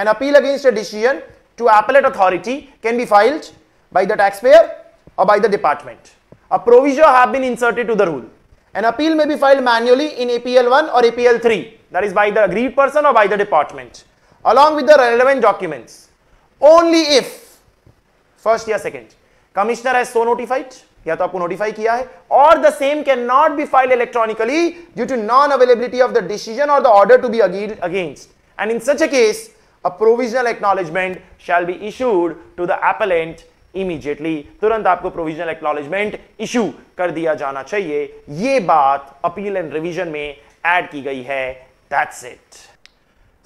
an appeal against a decision to appellate authority can be filed by the taxpayer और by the department a provision have been inserted to the rule an appeal may be file manually in APL one और APL three that is by the aggrieved person और by the department along with the relevant documents only if first या सेकेंड कमिश्नर है सो नोटिफाइड या तो आपको नोटिफाई किया है और the same can not be file electronically due to non availability of the decision और the order to be against and in such a case a provisional acknowledgement shall be issued to the appellant immediately तुरंत आपको प्रोविजनल एक्नोलेजमेंट इशू कर दिया जाना चाहिए यह बात अपील एंड रिविजन में एड की गई है दैट्स इट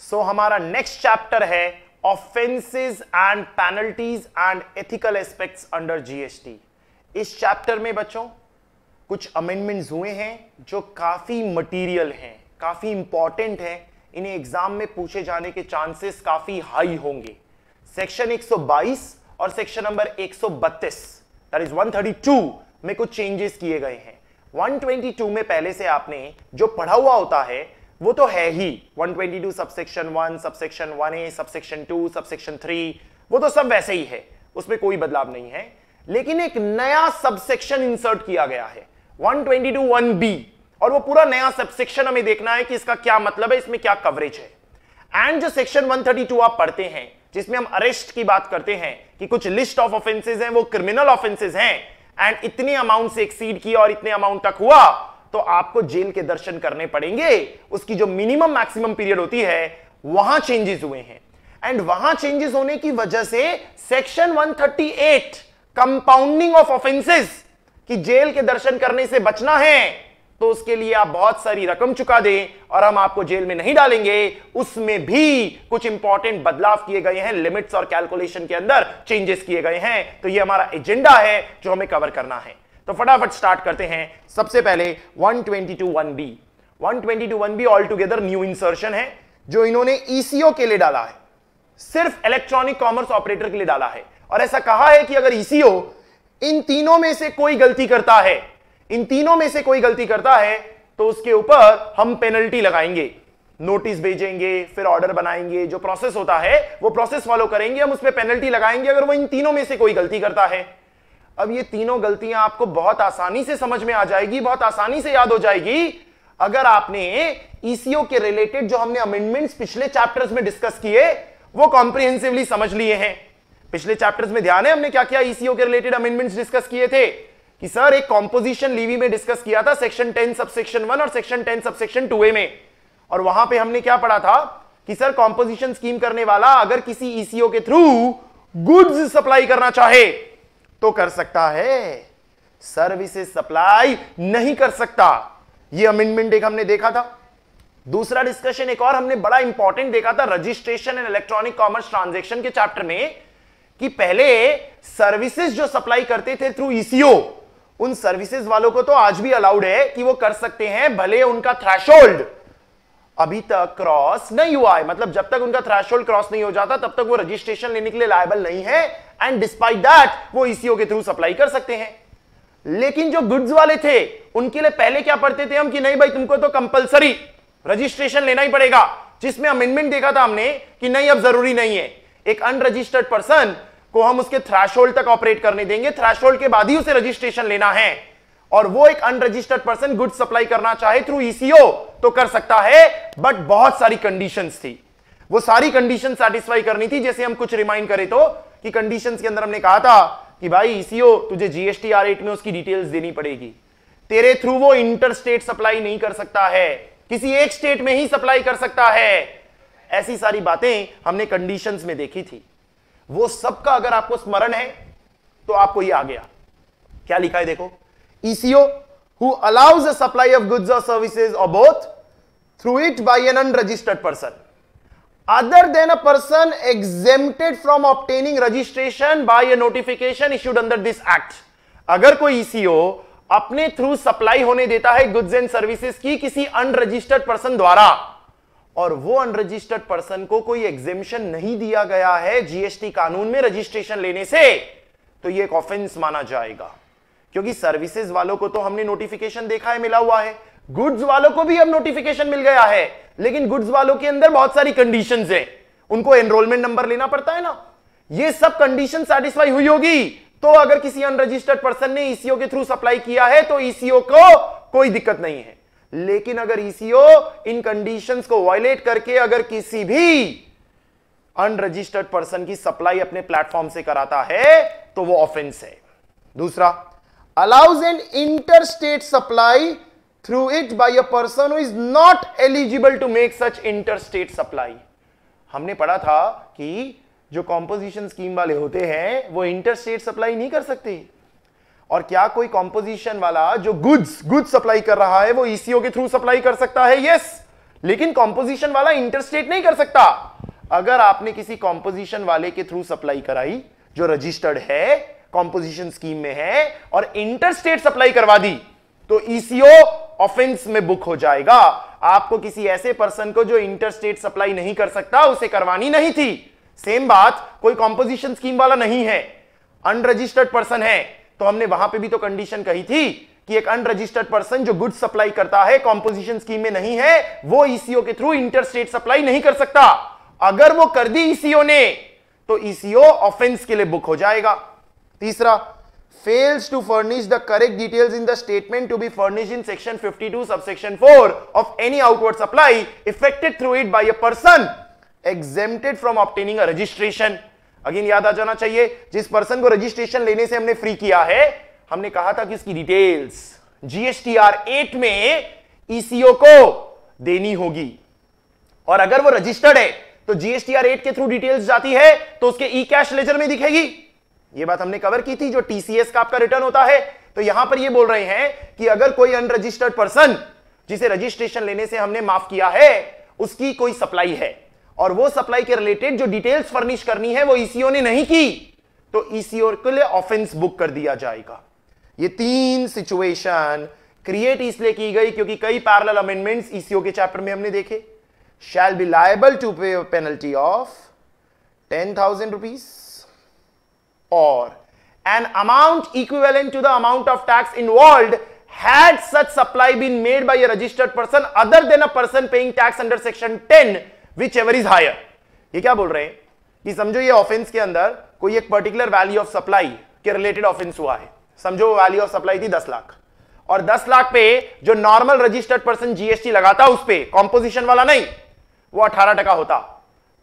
सो हमारा नेक्स्ट चैप्टर है offences and penalties and ethical aspects under GST इस चैप्टर में बच्चों कुछ अमेंडमेंट्स हुए हैं जो काफी मटेरियल हैं काफी इंपॉर्टेंट हैं इन्हें एग्जाम में पूछे जाने के चांसेस काफी हाई होंगे सेक्शन 122 और सेक्शन नंबर 132 दैट इज 132 में कुछ चेंजेस किए गए हैं 122 में पहले से आपने जो पढ़ा हुआ होता है वो तो है ही 122 subsection 1 subsection 1a subsection 2 subsection 3 वो तो सब वैसे ही है उसमें कोई बदलाव नहीं है लेकिन एक नया सबसेक्शन इंसर्ट किया गया है 122 1b और वो पूरा नया सबसेक्शन हमें देखना है कि इसका क्या मतलब है इसमें क्या कवरेज है एंड जो सेक्शन 132 आप पढ़ते हैं जिसमें हम अरेस्ट की बात करते हैं कि कुछ लिस्ट ऑफ ऑफेंसेज हैं वो क्रिमिनल ऑफेंसेज हैं एंड इतने अमाउंट से एक्सीड किया और इतने अमाउंट तक हुआ तो आपको जेल के दर्शन करने पड़ेंगे उसकी जो मिनिमम मैक्सिमम पीरियड होती है वहां चेंजेस हुए हैं एंड वहां चेंजेस होने की वजह से सेक्शन 138 कंपाउंडिंग ऑफ ऑफेंसेस कि जेल के दर्शन करने से बचना है तो उसके लिए आप बहुत सारी रकम चुका दें और हम आपको जेल में नहीं डालेंगे उसमें भी कुछ इंपॉर्टेंट बदलाव किए गए हैं लिमिट्स और कैलकुलेशन के अंदर चेंजेस किए गए हैं तो ये हमारा एजेंडा है जो हमें कवर करना है तो फटाफट स्टार्ट करते हैं सबसे पहले 122 1B 122 1B all together new insertion है जो इन्होंने ईसीओ e के लिए डाला है सिर्फ इलेक्ट्रॉनिक कॉमर्स ऑपरेटर के लिए डाला है और ऐसा कहा है कि अगर ईसीओ e इन तीनों में से कोई गलती करता है इन तीनों में से कोई गलती करता है तो उसके ऊपर हम पेनल्टी लगाएंगे नोटिस भेजेंगे फिर ऑर्डर बनाएंगे जो प्रोसेस होता है वो प्रोसेस फॉलो करेंगे हम उस पर पे पेनल्टी लगाएंगे अगर वो इन तीनों में से कोई गलती करता है अब ये तीनों गलतियां आपको बहुत आसानी से समझ में आ जाएगी बहुत आसानी से याद हो जाएगी अगर आपने ईसीओ के रिलेटेड जो हमने अमेंडमेंट्स पिछले चैप्टर्स में डिस्कस किए वो कॉम्प्रिहेंसिवली समझ लिए हैं पिछले चैप्टर्स में ध्यान है हमने क्या किया ईसीओ के रिलेटेड अमेंडमेंट्स डिस्कस किए थे कि सर एक कॉम्पोजिशन लीवी में डिस्कस किया था सेक्शन टेन सबसेक्शन वन और सेक्शन 10 सबसेक्शन ए में और वहां पे हमने क्या पढ़ा था कि सर कॉम्पोजिशन स्कीम करने वाला अगर किसी ईसीओ के थ्रू गुड्स सप्लाई करना चाहे तो कर सकता है सर्विसेज सप्लाई नहीं कर सकता ये अमेंडमेंट एक हमने देखा था दूसरा डिस्कशन एक और हमने बड़ा इंपॉर्टेंट देखा था registration and electronic commerce transaction के चैप्टर में कि पहले सर्विसेज जो सप्लाई करते थे थ्रू ईसीओ e उन सर्विसेज वालों को तो आज भी अलाउड है कि वो कर सकते हैं भले उनका थ्रेशोल्ड अभी तक क्रॉस नहीं हुआ है मतलब जब तक उनका थ्रेशोल्ड क्रॉस नहीं हो जाता तब तक वो रजिस्ट्रेशन लेने के लिए लायबल नहीं है एंड डिस्पाइट दैट वो ईसीओ e के थ्रू सप्लाई कर सकते हैं लेकिन जो गुड्स वाले थे उनके लिए पहले क्या पढ़ते थे हम कि नहीं भाई तुमको तो कंपलसरी रजिस्ट्रेशन लेना ही पड़ेगा जिसमें अमेंडमेंट देखा था हमने कि नहीं अब जरूरी नहीं है एक अनरजिस्टर्ड पर्सन को हम उसके थ्रैश तक ऑपरेट करने देंगे थ्रैश के बाद ही उसे रजिस्ट्रेशन लेना है और वो एक अनरजिस्टर्ड पर्सन गुड सप्लाई करना चाहे थ्रू ईसीओ e तो कर सकता है बट बहुत सारी कंडीशंस थी वो सारी कंडीशन सेटिस्फाई करनी थी जैसे हम कुछ रिमाइंड करें तो की कंडीशन के अंदर हमने कहा था कि भाई सीओ e तुझे जीएसटी आर एट में उसकी डिटेल्स देनी पड़ेगी तेरे थ्रू वो इंटर स्टेट सप्लाई नहीं कर सकता है किसी एक स्टेट में ही सप्लाई कर सकता है ऐसी सारी बातें हमने कंडीशंस में देखी थी वो सब का अगर आपको स्मरण है तो आपको ये आ गया क्या लिखा है देखो ECO who allows a supply of goods और सर्विसेज और both through it by an unregistered person other than a person exempted from obtaining registration by a notification issued under this act अगर कोई ईसीओ e अपने थ्रू सप्लाई होने देता है गुड्स एंड सर्विसेज की किसी अनरजिस्टर्ड पर्सन द्वारा और वो अनरजिस्टर्ड पर्सन को कोई एग्जेमशन नहीं दिया गया है जीएसटी कानून में रजिस्ट्रेशन लेने से तो ये एक ऑफेंस माना जाएगा क्योंकि सर्विसेज वालों को तो हमने नोटिफिकेशन देखा है मिला हुआ है गुड्स वालों को भी अब नोटिफिकेशन मिल गया है लेकिन गुड्स वालों के अंदर बहुत सारी कंडीशन है उनको एनरोलमेंट नंबर लेना पड़ता है ना ये सब कंडीशन सेटिस्फाई हुई होगी तो अगर किसी अनरजिस्टर्ड पर्सन ने ईसीओ e के थ्रू सप्लाई किया है तो ईसीओ e को कोई दिक्कत नहीं है लेकिन अगर ईसीओ e इन कंडीशंस को वायलेट करके अगर किसी भी अनरजिस्टर्ड पर्सन की सप्लाई अपने प्लेटफॉर्म से कराता है तो वो ऑफेंस है दूसरा allows an interstate supply through it by a person who is not eligible to make such interstate supply. हमने पढ़ा था कि जो कॉम्पोजिशन स्कीम वाले होते हैं वो इंटरस्टेट सप्लाई नहीं कर सकते और क्या कोई कॉम्पोजिशन वाला जो गुड्स गुड्स सप्लाई कर रहा है वो ईसीओ के थ्रू सप्लाई कर सकता है यस yes! लेकिन कॉम्पोजिशन वाला इंटरस्टेट नहीं कर सकता अगर आपने किसी कॉम्पोजिशन वाले के थ्रू सप्लाई कराई जो रजिस्टर्ड है कॉम्पोजिशन स्कीम में है और इंटरस्टेट सप्लाई करवा दी तो ईसीओ e ऑफेंस में बुक हो जाएगा आपको किसी ऐसे पर्सन को जो इंटरस्टेट सप्लाई नहीं कर सकता उसे करवानी नहीं थी सेम बात कोई कॉम्पोजिशन स्कीम वाला नहीं है अनरजिस्टर्ड पर्सन है तो हमने वहां पे भी तो कंडीशन कही थी कि एक अनरजिस्टर्ड पर्सन जो गुड सप्लाई करता है कॉम्पोजिशन स्कीम में नहीं है वो ईसीओ e के थ्रू इंटरस्टेट सप्लाई नहीं कर सकता अगर वो कर दी ईसीओ e ने तो ईसीओ ऑफेंस के लिए बुक हो जाएगा तीसरा fails to furnish the correct details in the statement to be furnished in section 52 subsection 4 of any outward supply effected through it by a person exempted from obtaining a registration again yaad आ जाना चाहिए जिस पर्सन को रजिस्ट्रेशन लेने से हमने फ्री किया है हमने कहा था कि इसकी details GSTR 8 mein eco ko deni hogi aur agar wo registered hai to gstr 8 ke through details jati hai to uske e cash ledger mein dikhegi ये बात हमने कवर की थी जो टीसीएस का आपका रिटर्न होता है तो यहां पर ये बोल रहे हैं कि अगर कोई अनरजिस्टर्ड पर्सन जिसे रजिस्ट्रेशन लेने से हमने माफ किया है उसकी कोई सप्लाई है और वो सप्लाई के रिलेटेड जो डिटेल्स फर्निश करनी है वो ईसीओ e ने नहीं की तो ईसीओ e के लिए ऑफेंस बुक कर दिया जाएगा ये तीन सिचुएशन क्रिएट इसलिए की गई क्योंकि कई पैरल अमेंडमेंट्स ईसीओ के चैप्टर में हमने देखे shall be liable to pay penalty of ten thousand rupees or an amount equivalent to the amount of tax involved had such supply been made by a registered person other than a person paying tax under section 10 whichever is higher ये क्या बोल रहे हैं कि समझो ये ऑफेंस के अंदर कोई एक पर्टिकुलर वैल्यू ऑफ सप्लाई के रिलेटेड ऑफेंस हुआ है समझो वैल्यू ऑफ सप्लाई थी 10 लाख और 10 लाख पे जो नॉर्मल रजिस्टर्ड पर्सन जीएसटी लगाता उस पे कॉम्पोजिशन वाला नहीं वो 18 टका होता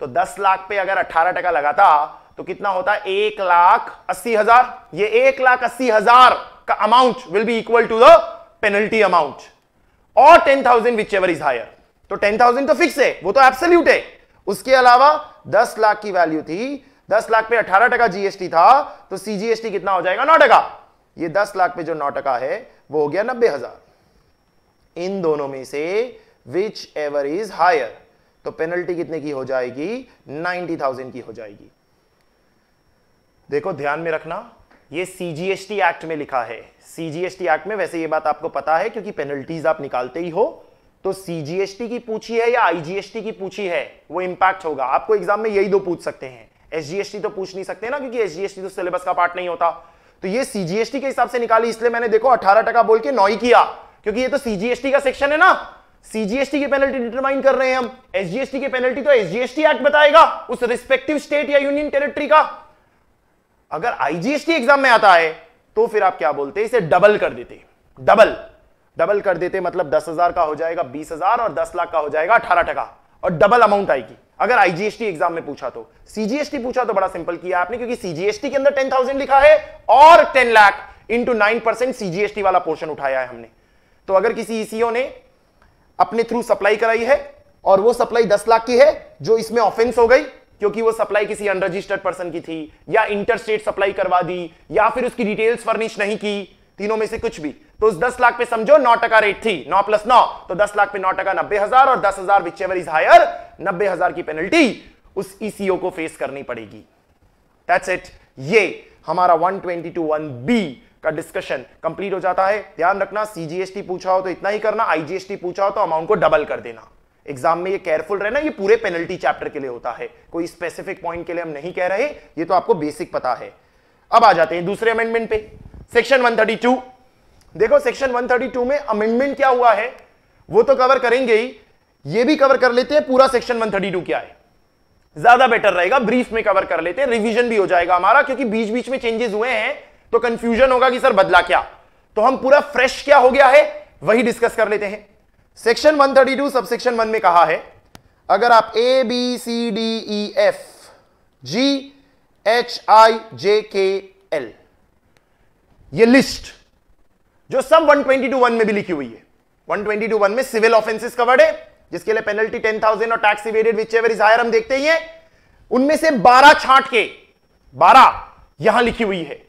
तो 10 लाख पे अगर 18 टका लगाता तो कितना होता है एक लाख अस्सी हजार ये एक लाख अस्सी हजार का amount will be equal to the penalty amount और ten thousand whichever is higher तो टेन थाउजेंड तो फिक्स है वो तो एब्सोल्यूट है उसके अलावा दस लाख की वैल्यू थी दस लाख पे अठारह टका जीएसटी था तो सीजीएसटी कितना हो जाएगा नौ टका ये दस लाख पे जो नौ टका है वो हो गया नब्बे हजार इन दोनों में से विच एवर इज हायर तो पेनल्टी कितने की हो जाएगी नाइनटी थाउजेंड की हो जाएगी देखो ध्यान में रखना ये सीजीएसटी एक्ट में लिखा है सीजीएसटी एक्ट में वैसे ये बात आपको पता है क्योंकि पेनल्टीज आप निकालते ही हो तो सीजीएसटी की पूछी है या आईजीएसटी की पूछी है वो इंपैक्ट होगा आपको एग्जाम में यही दो पूछ सकते हैं एसजीएसटी तो पूछ नहीं सकते ना क्योंकि एसजीएसटी तो सिलेबस का पार्ट नहीं होता तो ये सीजीएसटी के हिसाब से निकाली इसलिए मैंने देखो अठारह टका बोल के नौ ही किया क्योंकि ये तो सीजीएसटी का सेक्शन है ना सीजीएसटी की पेनल्टी डिटरमाइन कर रहे हैं हम एसजीएसटी की पेनल्टी तो एसजीएसटी एक्ट बताएगा उस रिस्पेक्टिव स्टेट या यूनियन टेरिटरी का अगर आईजीएसटी एग्जाम में आता है तो फिर आप क्या बोलते इसे डबल कर देते डबल डबल कर देते मतलब दस हजार का हो जाएगा बीस हजार और दस लाख का हो जाएगा अठारह टका और डबल अमाउंट आएगी अगर आईजीएसटी एग्जाम में पूछा तो सीजीएसटी पूछा तो बड़ा सिंपल किया आपने क्योंकि सीजीएसटी के अंदर टेन थाउजेंड लिखा है और ten lakh into nine percent CGST वाला पोर्शन उठाया है हमने तो अगर किसी ईसीओ e ने अपने थ्रू सप्लाई कराई है और वो सप्लाई दस लाख की है जो इसमें ऑफेंस हो गई क्योंकि वो सप्लाई किसी अनरजिस्टर्ड पर्सन की थी या इंटरस्टेट सप्लाई करवा दी या फिर उसकी डिटेल्स फर्निश नहीं की तीनों में से कुछ भी तो उस दस लाख पे समझो नौ टका रेट थी नौ प्लस नौ तो दस लाख पे नौ टका नब्बे हजार और दस हजार विच एवर इज हायर नब्बे हजार की पेनल्टी उस ईसीओ e को फेस करनी पड़ेगी दैट्स इट ये हमारा 122 बी का डिस्कशन कंप्लीट हो जाता है ध्यान रखना सीजीएसटी पूछा हो तो इतना ही करना आईजीएसटी पूछा हो तो अमाउंट को डबल कर देना एग्जाम में ये केयरफुल रहना ये पूरे पेनल्टी चैप्टर के लिए होता है कोई स्पेसिफिक पॉइंट के लिए हम नहीं कह रहे ये तो आपको बेसिक पता है अब आ जाते हैं दूसरे अमेंडमेंट पे सेक्शन 132 देखो सेक्शन 132 में अमेंडमेंट क्या हुआ है वो तो कवर करेंगे ही ये भी कवर कर लेते हैं पूरा सेक्शन वन क्या है ज्यादा बेटर रहेगा ब्रीफ में कवर कर लेते हैं रिविजन भी हो जाएगा हमारा क्योंकि बीच बीच में चेंजेस हुए हैं तो कंफ्यूजन होगा कि सर बदला क्या तो हम पूरा फ्रेश क्या हो गया है वही डिस्कस कर लेते हैं सेक्शन 132 सब सेक्शन वन में कहा है अगर आप A B C D E F G H I J K L ये लिस्ट जो सब 122 वन में भी लिखी हुई है 122 वन में सिविल ऑफेंसेस कवर्ड है जिसके लिए पेनल्टी 10,000 और tax evaded whichever is higher हम देखते ही हैं उनमें से 12 छांट के 12 यहां लिखी हुई है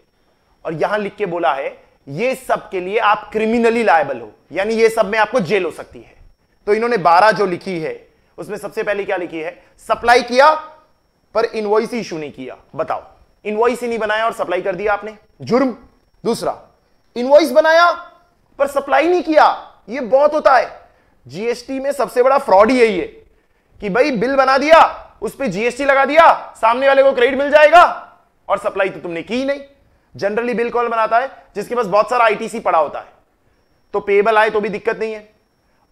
और यहां लिख के बोला है ये सब के लिए आप क्रिमिनली लायबल हो यानी ये सब में आपको जेल हो सकती है तो इन्होंने बारह जो लिखी है उसमें सबसे पहले क्या लिखी है सप्लाई किया पर इनवॉइस इशू नहीं किया बताओ इनवॉइस ही नहीं बनाया और सप्लाई कर दिया आपने जुर्म दूसरा इनवॉइस बनाया पर सप्लाई नहीं किया ये बहुत होता है जीएसटी में सबसे बड़ा फ्रॉड ही यही है कि भाई बिल बना दिया उस पर जीएसटी लगा दिया सामने वाले को क्रेडिट मिल जाएगा और सप्लाई तो तुमने की ही नहीं जनरली बिल कौन बनाता है जिसके पास बहुत सारा आईटीसी पड़ा होता है तो पेबल आए तो भी दिक्कत नहीं है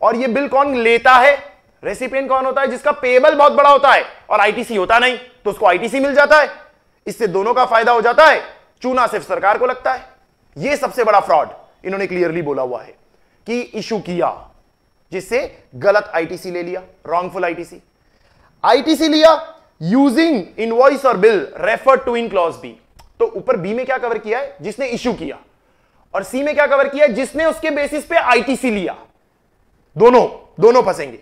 और ये बिल कौन लेता है रेसिपियन कौन होता है जिसका पेबल बहुत बड़ा होता है और आईटीसी होता नहीं तो उसको आईटीसी मिल जाता है इससे दोनों का फायदा हो जाता है चूना सिर्फ सरकार को लगता है यह सबसे बड़ा फ्रॉड इन्होंने क्लियरली बोला हुआ है कि इशू किया जिससे गलत आईटीसी ले लिया रॉन्गफुल आईटीसी आईटीसी लिया यूजिंग इनवॉइस और bill refer to in clause B तो ऊपर बी में क्या कवर किया है जिसने इशू किया और सी में क्या कवर किया जिसने उसके बेसिस पे आईटीसी लिया दोनों दोनों फंसेंगे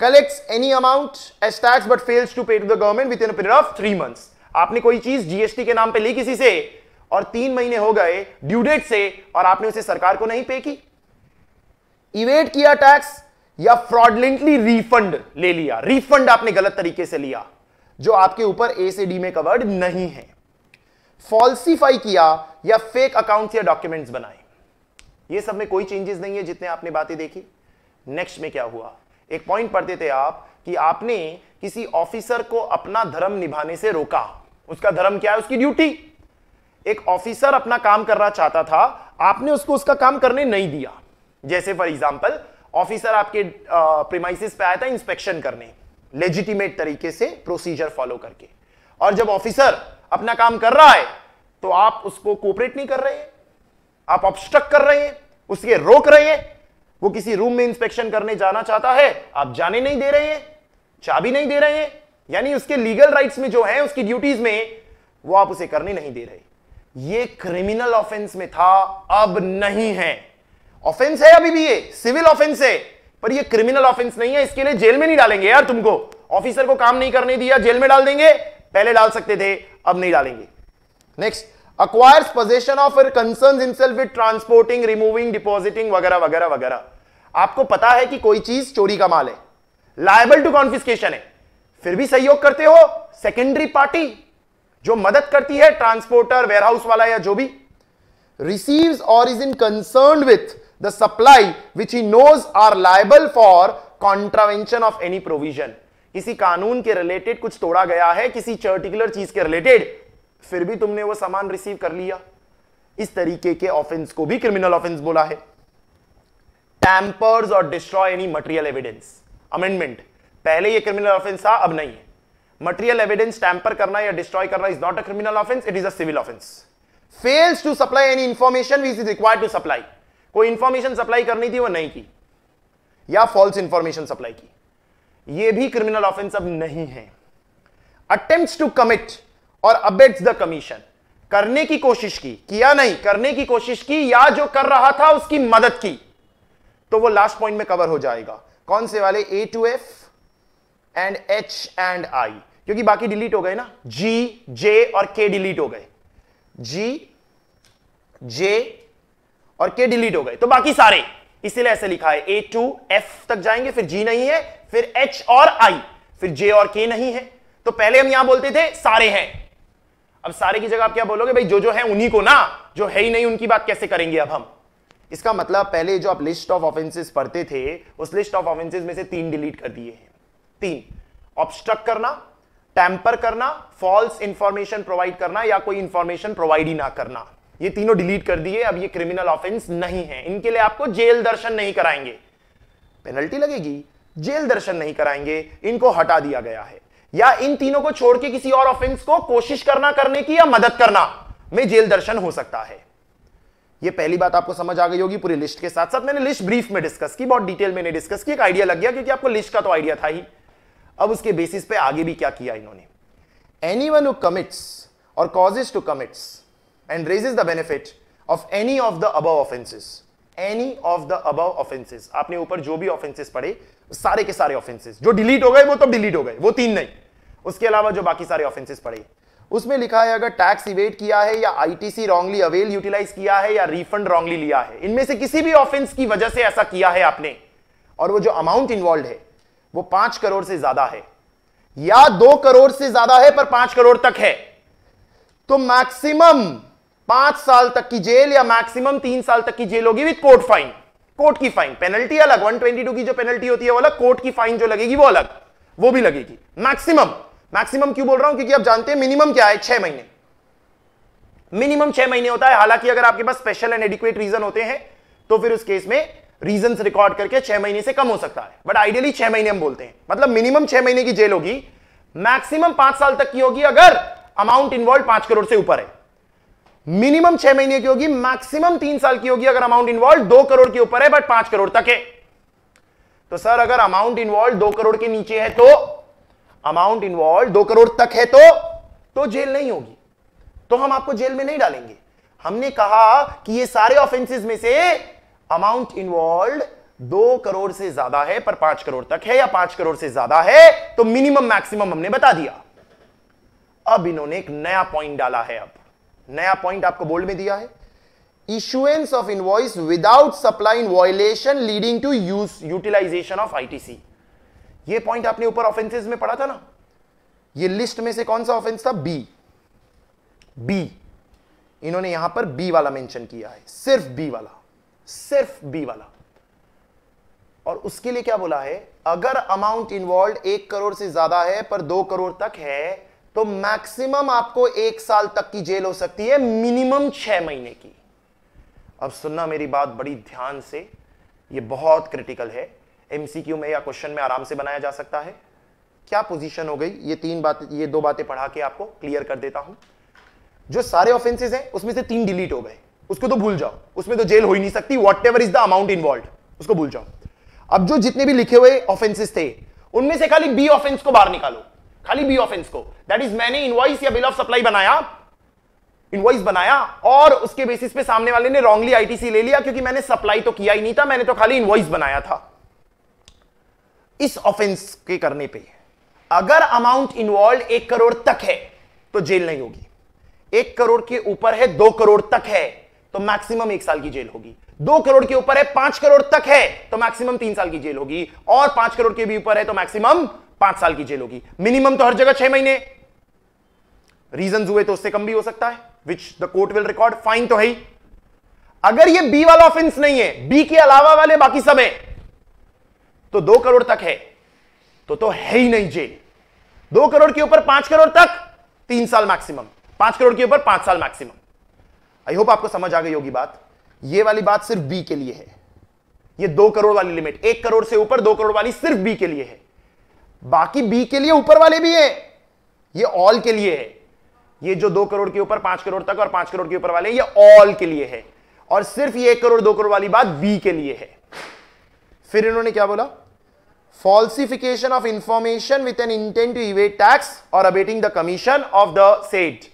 collect any amount as tax but fails to pay to the government within period of three month आपने कोई चीज जीएसटी के नाम पर ली किसी से और तीन महीने हो गए ड्यूडेट से और आपने उसे सरकार को नहीं पे की इवेट किया टैक्स या फ्रॉडलेंटली रिफंड ले लिया रिफंड आपने गलत तरीके से लिया जो आपके ऊपर ए से डी में कवर्ड नहीं है फॉल्सिफाई किया या फेक अकाउंट या डॉक्यूमेंट्स बनाए ये सब में कोई चेंजेस नहीं है जितने आपने बातें देखी नेक्स्ट में क्या हुआ एक पॉइंट पढ़ते थे आप कि आपने किसी ऑफिसर को अपना धर्म निभाने से रोका उसका धर्म क्या है उसकी ड्यूटी एक ऑफिसर अपना काम करना चाहता था आपने उसको उसका काम करने नहीं दिया जैसे फॉर एग्जाम्पल ऑफिसर आपके प्रिमाइसिस पे आया था इंस्पेक्शन करने लेजिटिमेट तरीके से प्रोसीजर फॉलो करके और जब ऑफिसर अपना काम कर रहा है तो आप उसको कोऑपरेट नहीं कर रहे हैं आप ऑब्स्ट्रक कर रहे हैं उसके रोक रहे हैं वो किसी रूम में इंस्पेक्शन करने जाना चाहता है आप जाने नहीं दे रहे हैं चाबी नहीं दे रहे हैं यानी उसके लीगल राइट्स में जो है उसकी ड्यूटीज में वो आप उसे करने नहीं दे रहे ये क्रिमिनल ऑफेंस में था अब नहीं है ऑफेंस है अभी भी ये सिविल ऑफेंस है पर ये क्रिमिनल ऑफेंस नहीं है इसके लिए जेल में नहीं डालेंगे यार तुमको ऑफिसर को काम नहीं करने दिया जेल में डाल देंगे पहले डाल सकते थे अब नहीं डालेंगे next acquires possession of concern concerns himself transporting removing removing वगैरह वगैरह वगैरह आपको पता है कि कोई चीज चोरी का माल है लाइबल टू कॉन्फिस्केशन है फिर भी सहयोग करते हो सेकेंडरी पार्टी जो मदद करती है ट्रांसपोर्टर वेयरहाउस वाला या जो भी रिसीव और is in concern with the supply which he knows are liable for contravention of any provision किसी कानून के रिलेटेड कुछ तोड़ा गया है किसी पर्टिकुलर चीज के रिलेटेड फिर भी तुमने वो सामान रिसीव कर लिया इस तरीके के ऑफेंस को भी क्रिमिनल ऑफेंस बोला है टैंपर्स और destroy any material evidence amendment पहले ये क्रिमिनल ऑफेंस था अब नहीं है मटेरियल एविडेंस टैंपर करना या डिस्ट्रॉय करना is not a criminal offence it is a civil offence fails to supply any information which is required to supply कोई इंफॉर्मेशन सप्लाई करनी थी वो नहीं की या फॉल्स इंफॉर्मेशन सप्लाई की ये भी क्रिमिनल ऑफेंस अब नहीं है अटेम्प्ट टू कमिट और अबेट्स द कमीशन करने की कोशिश की किया नहीं करने की कोशिश की या जो कर रहा था उसकी मदद की तो वो लास्ट पॉइंट में कवर हो जाएगा कौन से वाले A to F and H and I क्योंकि बाकी डिलीट हो गए ना जी जे और के डिलीट हो गए जी जे और के डिलीट हो गए तो बाकी सारे इसीलिए ऐसे लिखा है ए टू एफ तक जाएंगे फिर जी नहीं है फिर एच और आई फिर जे और के नहीं है तो पहले हम यहां बोलते थे सारे हैं अब सारे की जगह आप क्या बोलोगे भाई जो जो है उन्हीं को ना जो है ही नहीं उनकी बात कैसे करेंगे अब हम इसका मतलब पहले जो आप लिस्ट ऑफ ऑफेंसेस पढ़ते थे उस लिस्ट ऑफ ऑफेंसेस में से तीन डिलीट कर दिए हैं तीन ऑब्स्ट्रक्ट करना टैंपर करना फॉल्स इंफॉर्मेशन प्रोवाइड करना या कोई इंफॉर्मेशन प्रोवाइड ही ना करना ये तीनों डिलीट कर दिए अब ये क्रिमिनल ऑफेंस नहीं है इनके लिए आपको जेल दर्शन नहीं कराएंगे पेनल्टी लगेगी जेल दर्शन नहीं कराएंगे इनको हटा दिया गया है या इन तीनों को छोड़ के किसी और ऑफेंस को कोशिश करना करने की या मदद करना में जेल दर्शन हो सकता है ये पहली बात आपको समझ आ गई होगी पूरी लिस्ट के साथ साथ मैंने लिस्ट ब्रीफ में डिस्कस की बहुत डिटेल में डिस्कस की एक आइडिया लग गया क्योंकि आपको लिस्ट का तो आइडिया था ही अब उसके बेसिस पे आगे भी क्या किया इन्होंने एनी वन कमिट्स और causes to commits and raises the benefit of any of the above offenses Any of the above offences आपने ऊपर जो भी ऑफेंसेस पढ़े सारे के सारे ऑफेंसेस जो delete हो गए वो तो delete हो गए वो तीन नहीं उसके अलावा जो बाकी सारे ऑफेंसेस पढ़े. उसमें लिखा है अगर टैक्स इवेट किया है या आईटीसी रॉन्गली अवेल यूटिलाइज किया है या रिफंड रॉन्गली लिया है इनमें से किसी भी ऑफेंस की वजह से ऐसा किया है आपने और वो जो अमाउंट इन्वॉल्व है वो पांच करोड़ से ज्यादा है या दो करोड़ से ज्यादा है पर पांच करोड़ तक है तो मैक्सिमम पांच साल तक की जेल या मैक्सिमम तीन साल तक की जेल होगी विद कोर्ट फाइन कोर्ट की फाइन पेनल्टी अलग 122 की जो पेनल्टी होती है वो अलग कोर्ट की फाइन जो लगेगी वो अलग वो भी लगेगी मैक्सिमम मैक्सिमम क्यों बोल रहा हूं क्योंकि आप जानते हैं मिनिमम क्या है छह महीने मिनिमम छह महीने होता है हालांकि अगर आपके पास स्पेशल एंड एडिक्वेट रीजन होते हैं तो फिर उस केस में रीजन रिकॉर्ड करके छह महीने से कम हो सकता है बट आइडियली छह महीने हम बोलते हैं मतलब मिनिमम छह महीने की जेल होगी मैक्सिमम पांच साल तक की होगी अगर अमाउंट इन्वॉल्व पांच करोड़ से ऊपर है मिनिमम छह महीने की होगी मैक्सिमम तीन साल की होगी अगर अमाउंट इन्वॉल्व दो करोड़ के ऊपर है बट पांच करोड़ तक है तो सर अगर अमाउंट इन्वॉल्व दो करोड़ के नीचे है तो अमाउंट इन्वॉल्व दो करोड़ तक है तो तो जेल नहीं होगी तो हम आपको जेल में नहीं डालेंगे हमने कहा कि ये सारे ऑफेंसेस में से अमाउंट इन्वॉल्व दो करोड़ से ज्यादा है पर पांच करोड़ तक है या पांच करोड़ से ज्यादा है तो मिनिमम मैक्सिमम हमने बता दिया अब इन्होंने एक नया पॉइंट डाला है अब नया पॉइंट आपको बोल्ड में दिया है issuance of invoice without supplying violation leading to use utilization of ITC ये पॉइंट आपने ऊपर ऑफेंसेस में पढ़ा था ना ये लिस्ट में से कौन सा ऑफेंस था बी बी इन्होंने यहां पर बी वाला मेंशन किया है सिर्फ बी वाला सिर्फ बी वाला और उसके लिए क्या बोला है अगर अमाउंट इन्वॉल्व एक करोड़ से ज्यादा है पर दो करोड़ तक है तो मैक्सिमम आपको एक साल तक की जेल हो सकती है मिनिमम छह महीने की अब सुनना मेरी बात बड़ी ध्यान से ये बहुत क्रिटिकल है एमसीक्यू में या क्वेश्चन में आराम से बनाया जा सकता है क्या पोजीशन हो गई ये तीन बात ये दो बातें पढ़ा के आपको क्लियर कर देता हूं जो सारे ऑफेंसेज हैं उसमें से तीन डिलीट हो गए उसको तो भूल जाओ उसमें तो जेल हो ही नहीं सकती whatever is the amount involve उसको भूल जाओ अब जो जितने भी लिखे हुए ऑफेंसेस थे उनमें से खाली बी ऑफेंस को बाहर निकालो खाली बी ऑफेंस को दैट इज मैंने इनवॉइस या बिल ऑफ सप्लाई बनाया इनवॉइस बनाया और उसके बेसिस पे सामने वाले ने रॉन्गली आईटीसी ले लिया क्योंकि मैंने सप्लाई तो किया ही नहीं था मैंने तो खाली इनवॉइस बनाया था इस ऑफेंस के करने पे अगर अमाउंट इन्वॉल्व एक करोड़ तक है तो जेल नहीं होगी एक करोड़ के ऊपर है दो करोड़ तक है तो मैक्सिमम एक साल की जेल होगी दो करोड़ के ऊपर है पांच करोड़ तक है तो मैक्सिमम तीन साल की जेल होगी और पांच करोड़ के भी ऊपर है तो मैक्सिमम पांच साल की जेल होगी मिनिमम तो हर जगह छह महीने रीजन हुए तो उससे कम भी हो सकता है which the court will record fine तो है ही अगर ये बी वाला ऑफेंस नहीं है बी के अलावा वाले बाकी सब है तो दो करोड़ तक है तो तो है ही नहीं जेल दो करोड़ के ऊपर पांच करोड़ तक तीन साल मैक्सिमम पांच करोड़ के ऊपर पांच साल मैक्सिमम आई होप आपको समझ आ गई होगी बात ये वाली बात सिर्फ बी के लिए है ये दो करोड़ वाली लिमिट एक करोड़ से ऊपर दो करोड़ वाली सिर्फ बी के लिए है बाकी बी के लिए ऊपर वाले भी है ये ऑल के लिए है ये जो दो करोड़ के ऊपर पांच करोड़ तक और पांच करोड़ के ऊपर वाले ये ऑल के लिए है और सिर्फ ये एक करोड़ दो करोड़ वाली बात बी के लिए है फिर इन्होंने क्या बोला falsification of information with an intent to evade tax और abetting the commission of the said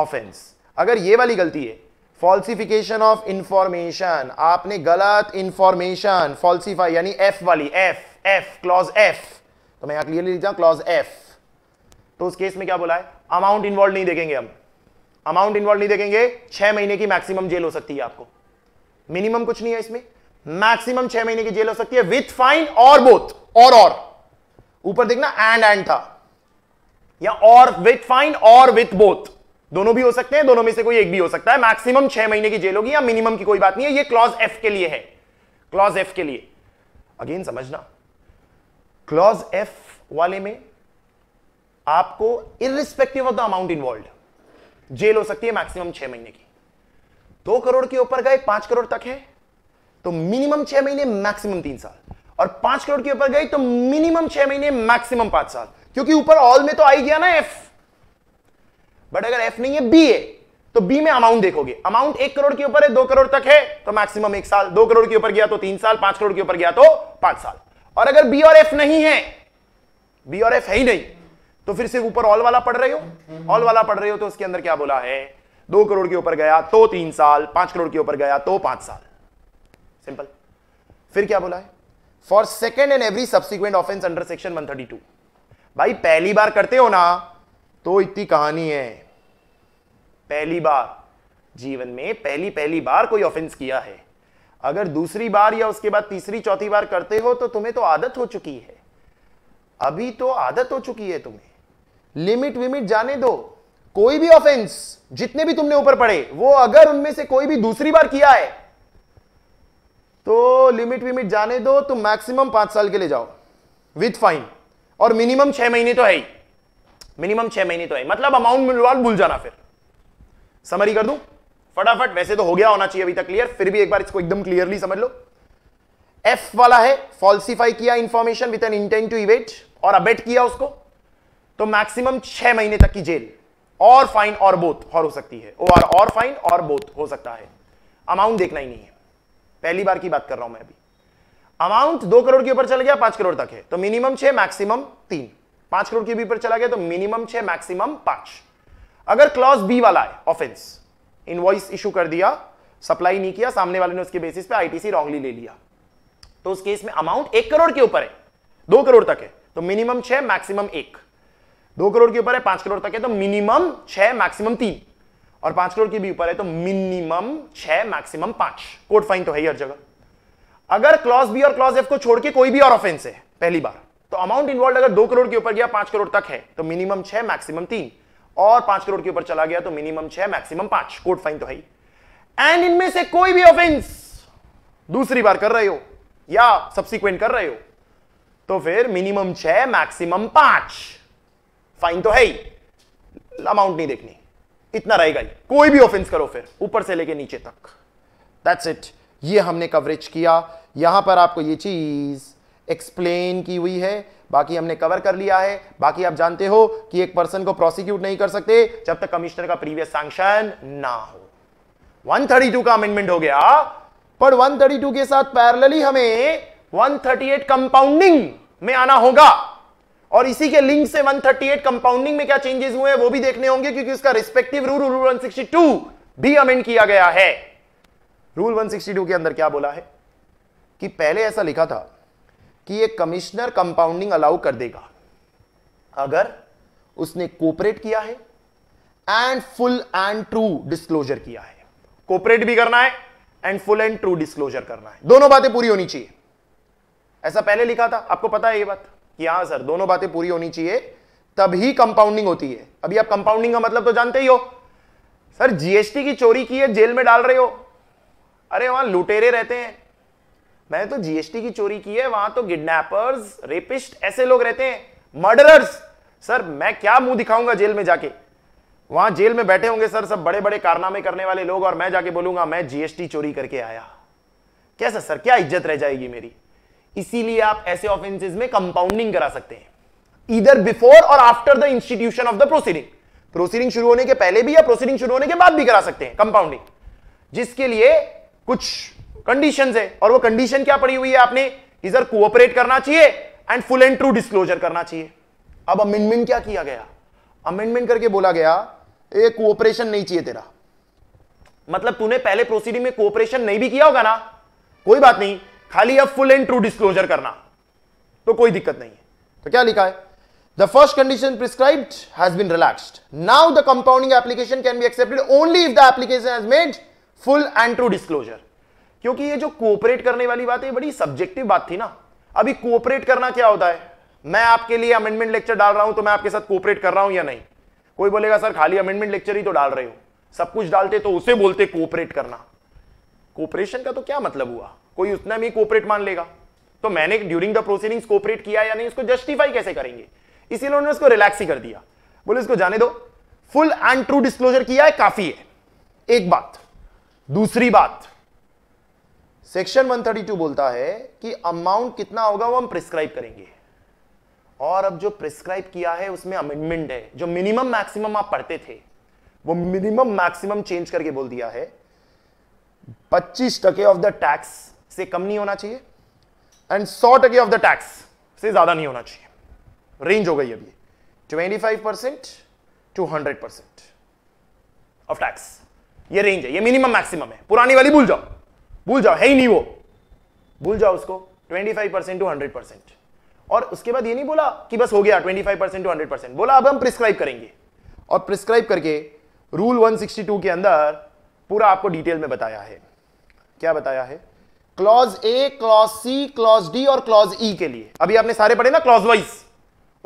offence अगर ये वाली गलती है फॉल्सिफिकेशन ऑफ इंफॉर्मेशन आपने गलत इंफॉर्मेशन फॉल्सिफाई यानी एफ वाली एफ एफ क्लॉज एफ तो मैं यहां क्लियरली लिखता हूं क्लॉज एफ तो उस केस में क्या बोला है अमाउंट इन्वॉल्व नहीं देखेंगे हम अमाउंट इन्वॉल्व नहीं देखेंगे छह महीने की मैक्सिमम जेल हो सकती है आपको मिनिमम कुछ नहीं है इसमें मैक्सिमम छह महीने की जेल हो सकती है विथ फाइन और बोथ और और ऊपर देखना एंड एंड था या और विथ फाइन और विथ बोथ दोनों भी हो सकते हैं दोनों में से कोई एक भी हो सकता है मैक्सिमम छह महीने की जेल होगी या मिनिमम की कोई बात नहीं है ये क्लॉज एफ के लिए है क्लॉज एफ के लिए अगेन समझना क्लॉज एफ वाले में आपको irrespective of the amount involve jail हो सकती है मैक्सिमम छह महीने की दो करोड़ के ऊपर गए पांच करोड़ तक है तो मिनिमम छह महीने मैक्सिमम तीन साल और पांच करोड़ के ऊपर गई तो मिनिमम छह महीने मैक्सिमम पांच साल क्योंकि ऊपर ऑल में तो आई गया ना एफ बट अगर एफ नहीं है बी है तो बी में अमाउंट देखोगे अमाउंट एक करोड़ के ऊपर है दो करोड़ तक है तो मैक्सिमम एक साल दो करोड़ के ऊपर गया तो तीन साल पांच करोड़ के ऊपर गया तो पांच साल और अगर बी और एफ नहीं है बी और एफ है ही नहीं तो फिर सिर्फ ऊपर ऑल वाला पढ़ रहे हो ऑल वाला पढ़ रहे हो तो उसके अंदर क्या बोला है दो करोड़ के ऊपर गया तो तीन साल पांच करोड़ के ऊपर गया तो पांच साल सिंपल फिर क्या बोला है for second and every subsequent offence under section one भाई पहली बार करते हो ना तो इतनी कहानी है पहली बार जीवन में पहली पहली बार कोई ऑफेंस किया है अगर दूसरी बार या उसके बाद तीसरी चौथी बार करते हो तो तुम्हें तो आदत हो चुकी है अभी तो आदत हो चुकी है तुम्हें लिमिट विमिट जाने दो कोई भी ऑफेंस जितने भी तुमने ऊपर पड़े वो अगर उनमें से कोई भी दूसरी बार किया है तो लिमिट विमिट जाने दो तुम मैक्सिमम पांच साल के लिए जाओ विथ फाइन और मिनिमम छह महीने तो है ही मिनिमम छह महीने तो है मतलब अमाउंट मिलवाल भूल जाना फिर समरी कर दू फटाफट वैसे तो हो गया होना चाहिए अभी तक क्लियर फिर भी एक बार इसको एकदम क्लियरली समझ लो एफ वाला है फॉल्सिफाई किया information with an intent to evade और अबेट किया उसको तो मैक्सिमम छह महीने तक की जेल और फाइन और बोथ और हो सकती है और और फाइन और बोथ हो सकता है अमाउंट देखना ही नहीं है पहली बार की बात कर रहा हूं मैं अभी अमाउंट दो करोड़ के ऊपर चल गया पांच करोड़ तक है तो मिनिमम छह मैक्सिमम तीन पांच करोड़ के बी पर चला गया तो मिनिमम छह मैक्सिमम पांच अगर क्लॉज बी वाला है ऑफेंस इनवॉइस इशू कर दिया सप्लाई नहीं किया सामने वाले ने उसके बेसिस पे आईटीसी रॉन्गली ले लिया तो उस केस में अमाउंट एक करोड़ के ऊपर है दो करोड़ तक है तो मिनिमम छह मैक्सिमम एक दो करोड़ के ऊपर है पांच करोड़ तक है तो मिनिमम छह मैक्सिमम तीन और पांच करोड़ के भी ऊपर है तो मिनिमम छह मैक्सिमम पांच कोर्ट फाइन तो है ही हर जगह अगर क्लॉज बी और क्लॉज एफ को छोड़ के कोई भी और ऑफेंस है पहली बार तो अमाउंट इन्वॉल्व अगर दो करोड़ के ऊपर गया पांच करोड़ तक है तो मिनिमम छह मैक्सिमम तीन और पांच करोड़ के ऊपर चला गया तो मिनिमम छह मैक्सिमम पांच कोर्ट फाइन तो है एंड इनमें से कोई भी ऑफेंस दूसरी बार कर रहे हो या सब्सिक्वेंट कर रहे हो तो फिर मिनिमम छह मैक्सिमम पांच फाइन तो है ही अमाउंट नहीं देखनी इतना रहेगा ही कोई भी ऑफेंस करो फिर ऊपर से लेके नीचे तक दैट्स इट ये हमने कवरेज किया यहां पर आपको ये चीज एक्सप्लेन की हुई है बाकी हमने कवर कर लिया है बाकी आप जानते हो कि एक पर्सन को प्रोसिक्यूट नहीं कर सकते जब तक कमिश्नर का प्रीवियस सैंक्शन ना हो 132 का अमेंडमेंट हो गया पर 132 के साथ पैरेलली हमें 138 कंपाउंडिंग में आना होगा और इसी के लिंक से 138 कंपाउंडिंग में क्या चेंजेस हुए हैं वो भी देखने होंगे क्योंकि उसका रिस्पेक्टिव रूल रूल 162 भी अमेंड किया गया है रूल 162 के अंदर क्या बोला है कि पहले ऐसा लिखा था कि ये कमिश्नर कंपाउंडिंग अलाउ कर देगा अगर उसने कोपरेट किया है and full and true disclosure किया है कोपरेट भी करना है and full and true disclosure करना है दोनों बातें पूरी होनी चाहिए ऐसा पहले लिखा था आपको पता है ये बात कि हाँ सर दोनों बातें पूरी होनी चाहिए तभी कंपाउंडिंग होती है अभी आप कंपाउंडिंग का मतलब तो जानते ही हो सर जीएसटी की चोरी की है जेल में डाल रहे हो अरे वहां लुटेरे रहते हैं मैंने तो जीएसटी की चोरी की है वहां तो किडनैपर्स रेपिस्ट ऐसे लोग रहते हैं मर्डरर्स सर मैं क्या मुंह दिखाऊंगा जेल में जाके वहां जेल में बैठे होंगे सर सब बड़े बड़े कारनामे करने वाले लोग और मैं जाके बोलूंगा मैं जीएसटी चोरी करके आया कैसा सर क्या इज्जत रह जाएगी मेरी इसीलिए आप ऐसे ऑफेंसेज में कंपाउंडिंग करा सकते हैं इधर बिफोर और after the institution of the proceeding proceeding शुरू होने के पहले भी या प्रोसीडिंग शुरू होने के बाद भी करा सकते हैं कंपाउंडिंग जिसके लिए कुछ कंडीशन है और वो कंडीशन क्या पड़ी हुई है आपने इधर कोऑपरेट करना चाहिए and full and true disclosure करना चाहिए अब अमेंडमेंट क्या किया गया अमेंडमेंट करके बोला गया ये कोऑपरेशन नहीं चाहिए तेरा मतलब तूने पहले प्रोसीडिंग में कोऑपरेशन नहीं भी किया होगा ना कोई बात नहीं खाली अब फुल एंड ट्रू डिस्क्लोजर करना तो कोई दिक्कत नहीं है तो क्या लिखा है the first condition prescribe has been relaxed now the compounding application can be accepted only if the application has made full and true disclosure क्योंकि ये जो कोऑपरेट करने वाली बात है ये बड़ी सब्जेक्टिव बात थी ना अभी कोऑपरेट करना क्या होता है मैं आपके लिए अमेंडमेंट लेक्चर डाल रहा हूं तो मैं आपके साथ कोऑपरेट कर रहा हूं या नहीं कोई बोलेगा सर खाली अमेंडमेंट लेक्चर ही तो डाल रहे हो सब कुछ डालते तो उसे बोलते कोऑपरेट करना कोऑपरेशन का तो क्या मतलब हुआ कोई उतना भी कोऑपरेट मान लेगा तो मैंने ड्यूरिंग द प्रोसीडिंग्स कोऑपरेट किया या नहीं उसको जस्टिफाई कैसे करेंगे इसीलिए उन्होंने उसको रिलैक्स ही कर दिया बोले इसको जाने दो फुल एंड ट्रू डिस्क्लोजर किया है काफी है एक बात दूसरी बात सेक्शन 132 बोलता है कि अमाउंट कितना होगा वो हम प्रिस्क्राइब करेंगे और अब जो प्रिस्क्राइब किया है उसमें अमेंडमेंट है जो मिनिमम मैक्सिमम आप पढ़ते थे वो मिनिमम मैक्सिमम चेंज करके बोल दिया है पच्चीस टके ऑफ द टैक्स से कम नहीं होना चाहिए एंड सौ टके ऑफ द टैक्स से ज्यादा नहीं होना चाहिए रेंज हो गई अभी twenty five percent to hundred percent of tax ये रेंज है ये मिनिमम मैक्सिमम है पुरानी वाली भूल जाओ भूल जाओ है ही नहीं वो भूल जाओ उसको 25 परसेंट टू 100 परसेंट और उसके बाद ये नहीं बोला कि बस हो गया 25 परसेंट टू 100 परसेंट बोला अब हम प्रिस्क्राइब करेंगे और प्रिस्क्राइब करके रूल 162 के अंदर पूरा आपको डिटेल में बताया है क्या बताया है clause A clause C clause D और क्लॉज ई e के लिए अभी आपने सारे पढ़े ना क्लॉज वाइज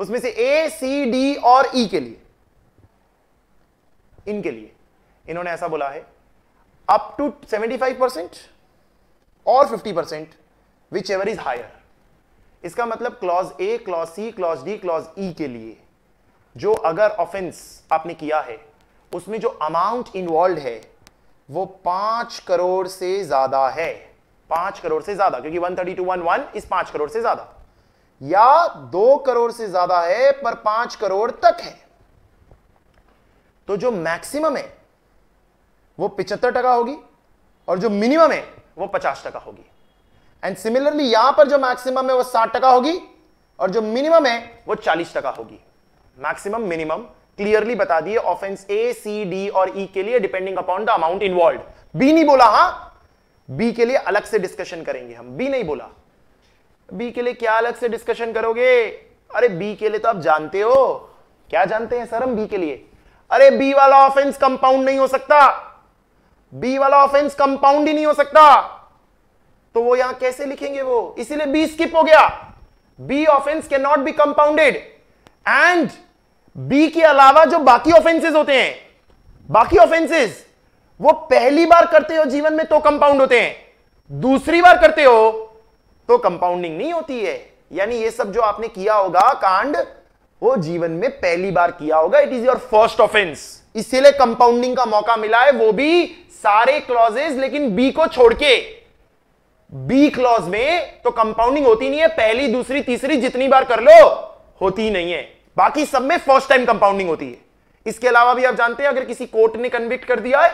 उसमें से ए सी डी और ई e के लिए इनके लिए इन्होंने ऐसा बोला है अप टू फाइव परसेंट और 50 percent whichever is higher इसका मतलब clause A clause C clause D clause E के लिए जो अगर ऑफेंस आपने किया है उसमें जो अमाउंट इन्वॉल्व है वो पांच करोड़ से ज्यादा है पांच करोड़ से ज्यादा क्योंकि one thirty two one one इस पांच करोड़ से ज्यादा या दो करोड़ से ज्यादा है पर पांच करोड़ तक है तो जो मैक्सिमम है वो पिचहत्तर टका होगी और जो मिनिमम है वो पचास टका होगी एंड सिमिलरली यहां पर जो मैक्सिमम है वो साठ टका होगी और जो मिनिमम है वो चालीस टका होगी मैक्सिमम मिनिमम क्लियरली बता दिए ऑफेंस ए सी डी और ई e के लिए depending upon the amount involve B नहीं बोला हा बी के लिए अलग से डिस्कशन करेंगे हम बी नहीं बोला बी के लिए क्या अलग से डिस्कशन करोगे अरे बी के लिए तो आप जानते हो क्या जानते हैं सर हम बी के लिए अरे बी वाला ऑफेंस कंपाउंड नहीं हो सकता बी वाला ऑफेंस कंपाउंड ही नहीं हो सकता तो वो यहां कैसे लिखेंगे वो इसीलिए बी स्किप हो गया B offence can not be compounded and B के अलावा जो बाकी ऑफेंसेस होते हैं बाकी ऑफेंसेस वो पहली बार करते हो जीवन में तो कंपाउंड होते हैं दूसरी बार करते हो तो कंपाउंडिंग नहीं होती है यानी ये सब जो आपने किया होगा कांड वो जीवन में पहली बार किया होगा it is your first offence इसीलिए कंपाउंडिंग का मौका मिला है वो भी सारे क्लॉजेस लेकिन बी को छोड़ के बी क्लॉज में तो कंपाउंडिंग होती नहीं है पहली दूसरी तीसरी जितनी बार कर लो होती नहीं है बाकी सब में फर्स्ट टाइम कंपाउंडिंग होती है इसके अलावा भी आप जानते हैं अगर किसी कोर्ट ने कन्विक्ट कर दिया है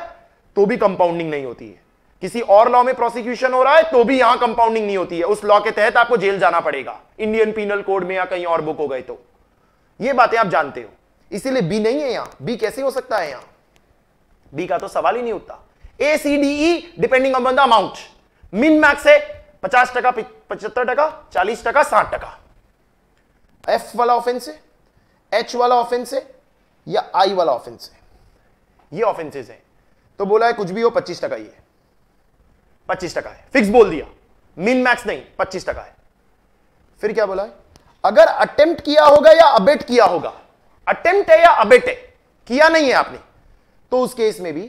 तो भी कंपाउंडिंग नहीं होती है किसी और लॉ में प्रोसिक्यूशन हो रहा है तो भी यहां कंपाउंडिंग नहीं होती है उस लॉ के तहत आपको जेल जाना पड़ेगा इंडियन पीनल कोड में या कहीं और बुक हो गए तो ये बातें आप जानते हो इसीलिए बी नहीं है यहां बी कैसे हो सकता है यहां बी का तो सवाल ही नहीं उठता A C D E depending on the amount min max है पचास टका पचहत्तर टका चालीस टका साठ टका एफ वाला ऑफेंस है एच वाला ऑफेंस है या आई वाला ऑफेंस है ये ऑफेंसेस हैं तो बोला है कुछ भी हो पच्चीस टका ये पच्चीस टका है फिक्स बोल दिया मिन मैक्स नहीं पच्चीस टका है फिर क्या बोला है अगर अटेम्प्ट किया होगा या अबेट किया होगा अटेम्प्ट है या अबेट है किया नहीं है आपने तो उस केस में भी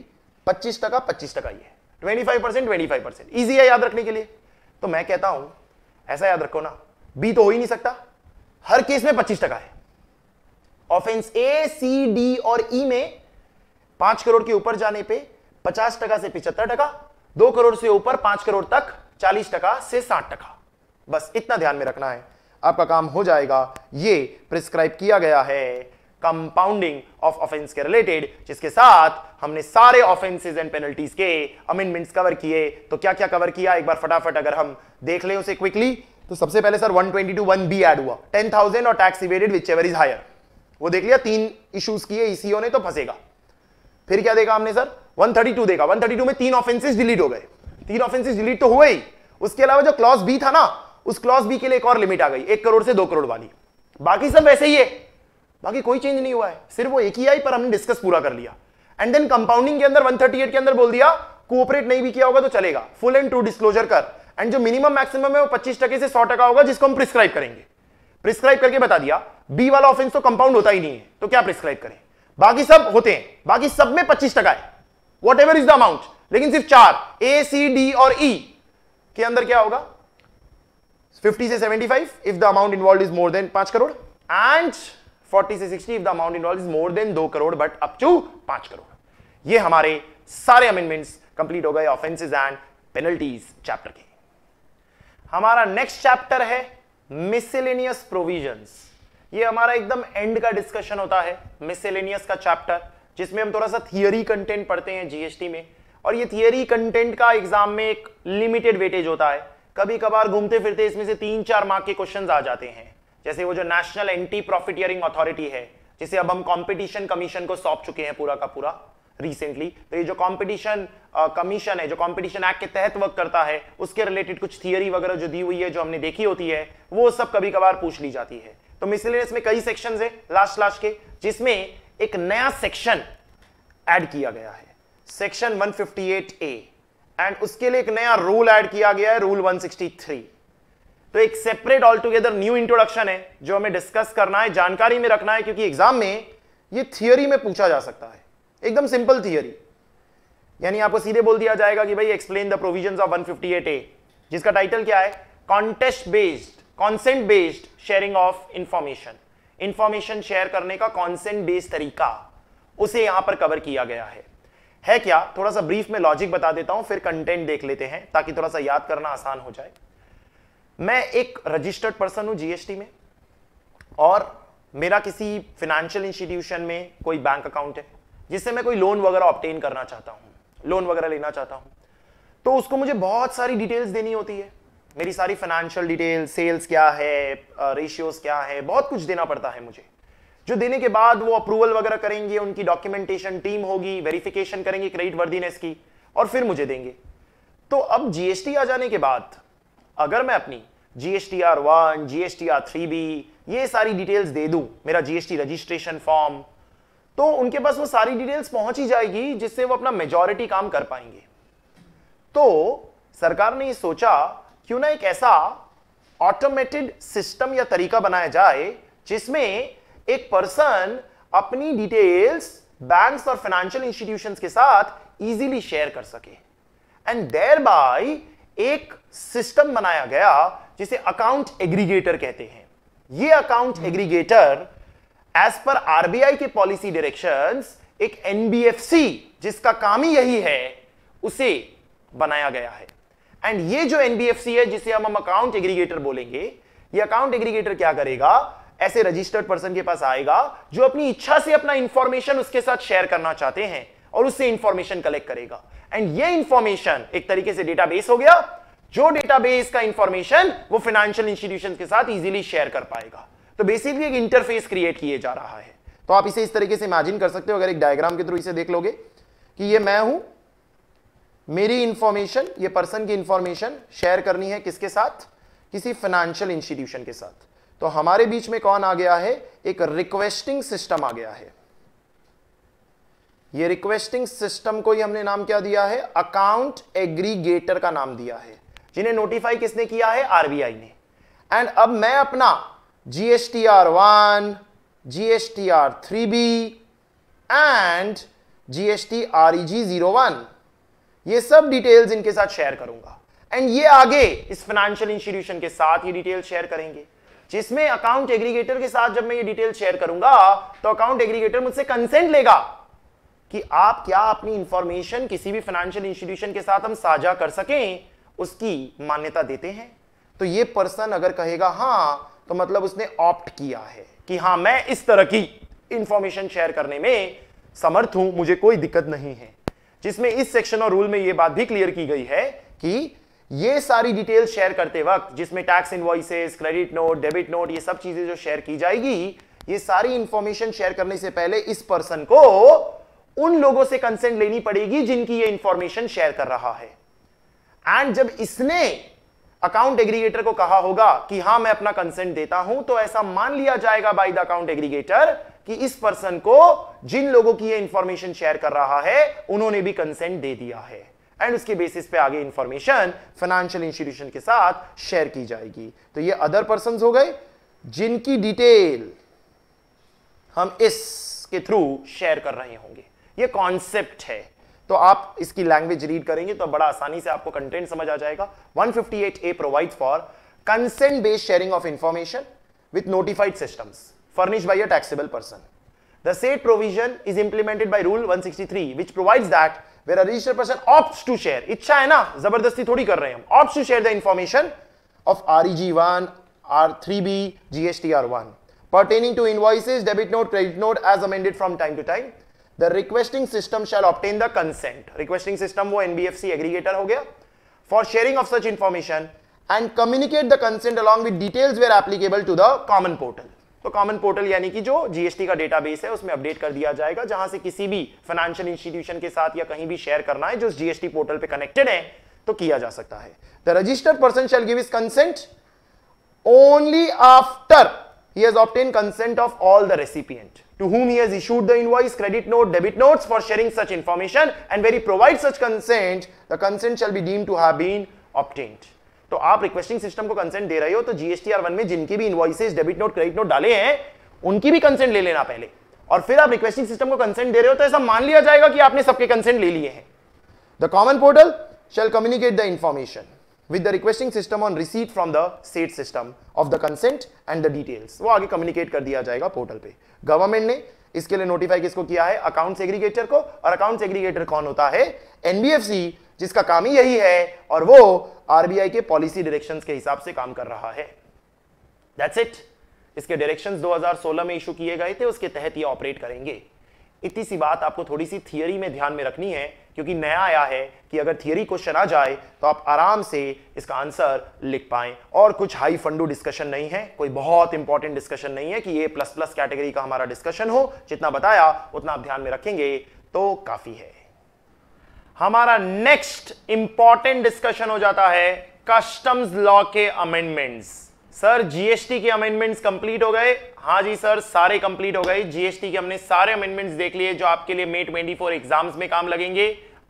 पच्चीस टका पच्चीस टका ये twenty five percent twenty five percent easy है याद रखने के लिए तो मैं कहता हूं ऐसा याद रखो ना बी तो हो ही नहीं सकता हर केस में पच्चीस टका है ऑफेंस ए सी डी और ई e में पांच करोड़ के ऊपर जाने पे पचास टका से पिछहत्तर टका दो करोड़ से ऊपर पांच करोड़ तक चालीस टका से साठ टका बस इतना ध्यान में रखना है आपका काम हो जाएगा ये प्रिस्क्राइब किया गया है कंपाउंडिंग ऑफ ऑफेंस के रिलेटेड जिसके साथ हमने सारे ऑफेंसेज एंड पेनल्टीज के अमेंडमेंट्स कवर किए तो क्या क्या कवर किया एक बार फटाफट अगर हम देख लें उसे क्विकली तो सबसे पहले सर 122 1 बी ऐड हुआ 10000 और tax evaded whichever is higher वो देख लिया तीन इश्यूज किए ईसीओ ने तो फंसेगा फिर क्या देखा हमने सर 132 देखा 132 में तीन ऑफेंसेज डिलीट हो गए तीन ऑफेंसेज डिलीट तो हुए ही उसके अलावा जो क्लॉज बी था ना उस क्लॉज बी के लिए एक और लिमिट आ गई एक करोड़ से दो करोड़ वाली बाकी सब वैसे ही है बाकी कोई चेंज नहीं हुआ है सिर्फ वो एक ही आई पर हमने डिस्कस पूरा कर लिया एंड देन कंपाउंडिंग के अंदर 138 के अंदर बोल दिया कोऑपरेट नहीं भी किया होगा तो चलेगा फुल एंड ट्रू डिस्क्लोजर कर एंड जो मिनिमम मैक्सिमम है वो पच्चीस टके से सौ टका होगा जिसको हम प्रिस्क्राइब करेंगे प्रिस्क्राइब करके बता दिया बी वाला ऑफेंस तो कंपाउंड होता ही नहीं है तो क्या प्रिस्क्राइब करें बाकी सब होते हैं बाकी सब में पच्चीस टका है whatever is the amount लेकिन सिर्फ चार ए सी डी और ई e के अंदर क्या होगा 50 से 75 if the amount involve is more than पांच करोड़ एंड 40 से 60 if the amount in is more than दो करोड़ बट अप टू पांच करोड़ ये हमारे सारे अमेंडमेंट्स कंप्लीट हो गए ऑफेंसेज एंड पेनल्टीज चैप्टर के हमारा नेक्स्ट चैप्टर है मिसेलेनियस प्रोविजंस ये हमारा एकदम एंड का डिस्कशन होता है मिसेलेनियस का चैप्टर जिसमें हम थोड़ा सा थियरी कंटेंट पढ़ते हैं जीएसटी में और ये थियरी कंटेंट का एग्जाम में एक लिमिटेड वेटेज होता है कभी कभार घूमते फिरते इसमें से तीन चार मार्क के क्वेश्चंस आ जाते हैं जैसे वो जो नेशनल एंटी प्रॉफिटियरिंग अथॉरिटी है जिसे अब हम कंपटीशन कमीशन को सौंप चुके हैं पूरा का पूरा रिसेंटली तो ये जो कंपटीशन कमीशन है जो कंपटीशन एक्ट के तहत वर्क करता है उसके रिलेटेड कुछ थियरी वगैरह जो दी हुई है जो हमने देखी होती है वो सब कभी कभार पूछ ली जाती है तो मिसलेनियस में कई सेक्शन है लास्ट लास्ट के जिसमें एक नया सेक्शन एड किया गया है सेक्शन एट ए एंड उसके लिए एक नया रूल एड किया गया है रूल थ्री तो एक separate altogether new introduction है जो हमें डिस्कस करना है जानकारी में रखना है क्योंकि एग्जाम में ये थियोरी में पूछा जा सकता है एकदम सिंपल थियोरी यानी आपको सीधे बोल दिया जाएगा कि भाई explain the provision of 158 A जिसका टाइटल क्या है contest based consent based sharing of information information share करने का कॉन्सेंट बेस्ड तरीका उसे यहां पर कवर किया गया है है क्या थोड़ा सा ब्रीफ में लॉजिक बता देता हूं फिर कंटेंट देख लेते हैं ताकि थोड़ा सा याद करना आसान हो जाए मैं एक रजिस्टर्ड पर्सन हूं जीएसटी में और मेरा किसी फाइनेंशियल इंस्टीट्यूशन में कोई बैंक अकाउंट है जिससे मैं कोई लोन वगैरह ऑप्टेन करना चाहता हूं लोन वगैरह लेना चाहता हूं तो उसको मुझे बहुत सारी डिटेल्स देनी होती है मेरी सारी फाइनेंशियल डिटेल सेल्स क्या है रेशियोज क्या है बहुत कुछ देना पड़ता है मुझे जो देने के बाद वो अप्रूवल वगैरह करेंगे उनकी डॉक्यूमेंटेशन टीम होगी वेरिफिकेशन करेंगे क्रेडिट वर्दीनेस की और फिर मुझे देंगे तो अब जीएसटी आ जाने के बाद अगर मैं अपनी G S T R one G S T R three B ये सारी डिटेल्स दे दूं मेरा जीएसटी रजिस्ट्रेशन फॉर्म तो उनके पास वो सारी डिटेल्स पहुंच ही जाएगी जिससे वो अपना मेजोरिटी काम कर पाएंगे तो सरकार ने सोचा क्यों ना एक ऐसा ऑटोमेटेड सिस्टम या तरीका बनाया जाए जिसमें एक पर्सन अपनी डिटेल्स बैंक्स और फाइनेंशियल इंस्टीट्यूशंस के साथ इजीली शेयर कर सके एंड देयर बाई एक सिस्टम बनाया गया जिसे अकाउंट एग्रीगेटर कहते हैं ये account hmm. Aggregator as per RBI के पॉलिसी डायरेक्शंस एक एनबीएफसी जिसका काम ही यही है उसे बनाया गया है एंड ये जो एनबीएफसी है जिसे हम हम अकाउंट एग्रीगेटर बोलेंगे ये अकाउंट एग्रीगेटर क्या करेगा ऐसे रजिस्टर्ड पर्सन के पास आएगा जो अपनी इच्छा से अपना इंफॉर्मेशन उसके साथ शेयर करना चाहते हैं और उससे इंफॉर्मेशन कलेक्ट करेगा एंड ये इंफॉर्मेशन एक तरीके से डेटाबेस हो गया जो डेटाबेस का इंफॉर्मेशन वो फाइनेंशियल इंस्टीट्यूशन के साथ इजिली शेयर कर पाएगा तो बेसिकली एक इंटरफेस क्रिएट किए जा रहा है तो आप इसे इस तरीके से इमेजिन कर सकते हो अगर एक डायग्राम के थ्रू इसे देख लोगे कि ये मैं हूं मेरी इंफॉर्मेशन ये पर्सन की इंफॉर्मेशन शेयर करनी है किसके साथ किसी फाइनेंशियल इंस्टीट्यूशन के साथ तो हमारे बीच में कौन आ गया है एक रिक्वेस्टिंग सिस्टम आ गया है ये रिक्वेस्टिंग सिस्टम को ही हमने नाम क्या दिया है अकाउंट एग्रीगेटर का नाम दिया है जिन्हें नोटिफाई किसने किया है आरबीआई ने एंड अब मैं अपना GST R one GST R three B and GST R G zero one ये सब डिटेल्स इनके साथ शेयर करूंगा एंड ये आगे इस फाइनेंशियल इंस्टीट्यूशन के साथ ये डिटेल शेयर करेंगे जिसमें अकाउंट एग्रीगेटर के साथ जब मैं ये डिटेल शेयर करूंगा तो अकाउंट एग्रीगेटर मुझसे कंसेंट लेगा कि आप क्या अपनी इंफॉर्मेशन किसी भी फाइनेंशियल इंस्टीट्यूशन के साथ हम साझा कर सकें उसकी मान्यता देते हैं तो ये पर्सन अगर कहेगा हाँ तो मतलब उसने ऑप्ट किया है कि हाँ मैं इस तरह की इंफॉर्मेशन शेयर करने में समर्थ हूं मुझे कोई दिक्कत नहीं है जिसमें इस सेक्शन और रूल में यह बात भी क्लियर की गई है कि ये सारी डिटेल शेयर करते वक्त जिसमें tax invoices credit note debit note ये सब चीजें जो शेयर की जाएगी ये सारी इंफॉर्मेशन शेयर करने से पहले इस पर्सन को उन लोगों से कंसेंट लेनी पड़ेगी जिनकी ये इंफॉर्मेशन शेयर कर रहा है एंड जब इसने अकाउंट एग्रीगेटर को कहा होगा कि हां मैं अपना कंसेंट देता हूं तो ऐसा मान लिया जाएगा बाय द अकाउंट एग्रीगेटर कि इस पर्सन को जिन लोगों की ये इंफॉर्मेशन शेयर कर रहा है उन्होंने भी कंसेंट दे दिया है एंड उसके बेसिस पे आगे इंफॉर्मेशन फाइनेंशियल इंस्टीट्यूशन के साथ शेयर की जाएगी तो ये अदर पर्सन हो गए जिनकी डिटेल हम इसके थ्रू शेयर कर रहे होंगे ये कॉन्सेप्ट है तो आप इसकी लैंग्वेज रीड करेंगे तो बड़ा आसानी से आपको कंटेंट समझ आ जाएगा 158 A provide for consent based sharing of information with notified systems furnished by a taxable person. The said provision is implemented by Rule 163, which provides that where a registered person opts to share, इच्छा है ना जबरदस्ती थोड़ी कर रहे हैं हम opts to share the information of REG1, R3B, GSTR1 pertaining to invoices, debit note, credit note as amended from time to time the requesting system shall obtain the consent requesting system वो एनबीएफसी एग्रीगेटर हो गया for sharing of such information and communicate the consent along with details where applicable to the common portal तो कॉमन पोर्टल यानी कि जो जीएसटी का डेटाबेस है उसमें अपडेट कर दिया जाएगा जहां से किसी भी फाइनेंशियल इंस्टीट्यूशन के साथ या कहीं भी शेयर करना है जो जीएसटी पोर्टल पे कनेक्टेड है तो किया जा सकता है the registered person shall give his consent only after he has obtain consent of all the recipient to whom he has issued the invoice, credit note, debit notes for sharing such information and where he provides such consent, the consent shall be deemed to have been obtained. तो आप रिक्वेस्टिंग सिस्टम को कंसेंट दे रहे हो तो जीएसटीआर वन में जिनकी भी invoices debit note credit note डाले हैं उनकी भी कंसेंट ले लेना पहले और फिर आप रिक्वेस्टिंग सिस्टम को कंसेंट दे रहे हो तो ऐसा मान लिया जाएगा कि आपने सबके कंसेंट ले लिए हैं the common portal shall communicate the information with the requesting system on receipt from the state system of the consent and the details वो आगे communicate कर दिया जाएगा portal पे government ने इसके लिए notify किसको किया है accounts aggregator को और accounts aggregator कौन होता है NBFC जिसका काम ही यही है और वो RBI के policy directions के हिसाब से काम कर रहा है that's it इसके डायरेक्शंस 2016 में इशू किए गए थे उसके तहत ये ऑपरेट करेंगे इतनी सी बात आपको थोड़ी सी थियरी में ध्यान में रखनी है क्योंकि नया आया है कि अगर थियरी क्वेश्चन आ जाए तो आप आराम से इसका आंसर लिख पाए और कुछ हाई फंडू डिस्कशन नहीं है कोई बहुत इंपॉर्टेंट डिस्कशन नहीं है कि ये प्लस प्लस कैटेगरी का हमारा डिस्कशन हो जितना बताया उतना आप ध्यान में रखेंगे तो काफी है हमारा नेक्स्ट इंपॉर्टेंट डिस्कशन हो जाता है कस्टम्स लॉ के अमेंडमेंट्स सर जीएसटी के अमेंडमेंट्स कंप्लीट हो गए हाँ जी सर सारे कंप्लीट हो गए जीएसटी के हमने सारे अमेंडमेंट्स देख लिए जो आपके लिए मे ट्वेंटी फोर एग्जाम्स में काम लगेंगे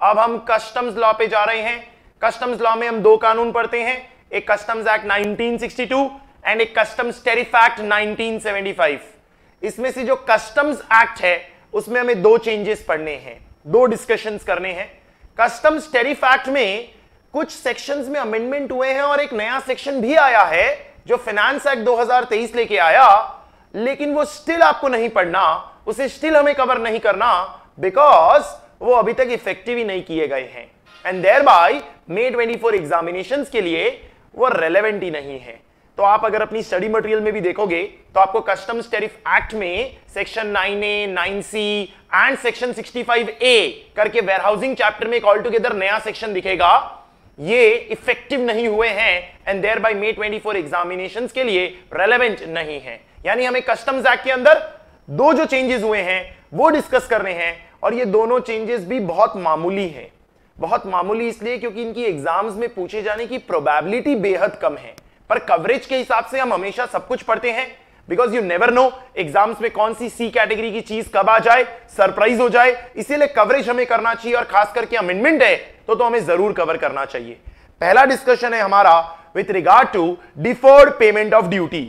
अब हम कस्टम्स लॉ पे जा रहे हैं कस्टम्स लॉ में हम दो कानून पढ़ते हैं एक कस्टम्स एक्ट 1962 एंड एक कस्टम्स टेरिफ एक्ट 1975 इसमें से जो कस्टम्स एक्ट है उसमें हमें दो चेंजेस पढ़ने हैं दो डिस्कशन करने हैं कस्टम्स टेरिफ एक्ट में कुछ सेक्शंस में अमेंडमेंट हुए हैं और एक नया सेक्शन भी आया है जो फाइनेंस एक्ट 2023 लेके आया लेकिन वो स्टिल आपको नहीं पढ़ना उसे स्टिल हमें कवर नहीं करना बिकॉज वो अभी तक इफेक्टिव ही नहीं किए गए हैं and thereby May twenty four examination के लिए वो रेलेवेंट ही नहीं है तो आप अगर अपनी स्टडी मटेरियल में भी देखोगे तो आपको कस्टम्स टेरिफ एक्ट में section 9A, 9C and section 65A करके वेयरहाउसिंग चैप्टर में एक ऑल टुगेदर नया सेक्शन दिखेगा ये इफेक्टिव नहीं हुए हैं and thereby May twenty four examination के लिए रेलेवेंट नहीं है यानी हमें कस्टम्स एक्ट के अंदर दो जो चेंजेस हुए हैं वो डिस्कस करने हैं और ये दोनों चेंजेस भी बहुत मामूली हैं बहुत मामूली इसलिए क्योंकि इनकी एग्जाम्स में पूछे जाने की प्रोबेबिलिटी बेहद कम है पर कवरेज के हिसाब से हम हमेशा सब कुछ पढ़ते हैं because you never know exams में कौन सी सी कैटेगरी की चीज कब आ जाए सरप्राइज हो जाए इसीलिए कवरेज हमें करना चाहिए और खास करके अमेंडमेंट है तो तो हमें जरूर कवर करना चाहिए पहला डिस्कशन है हमारा with regard to deferred payment of duty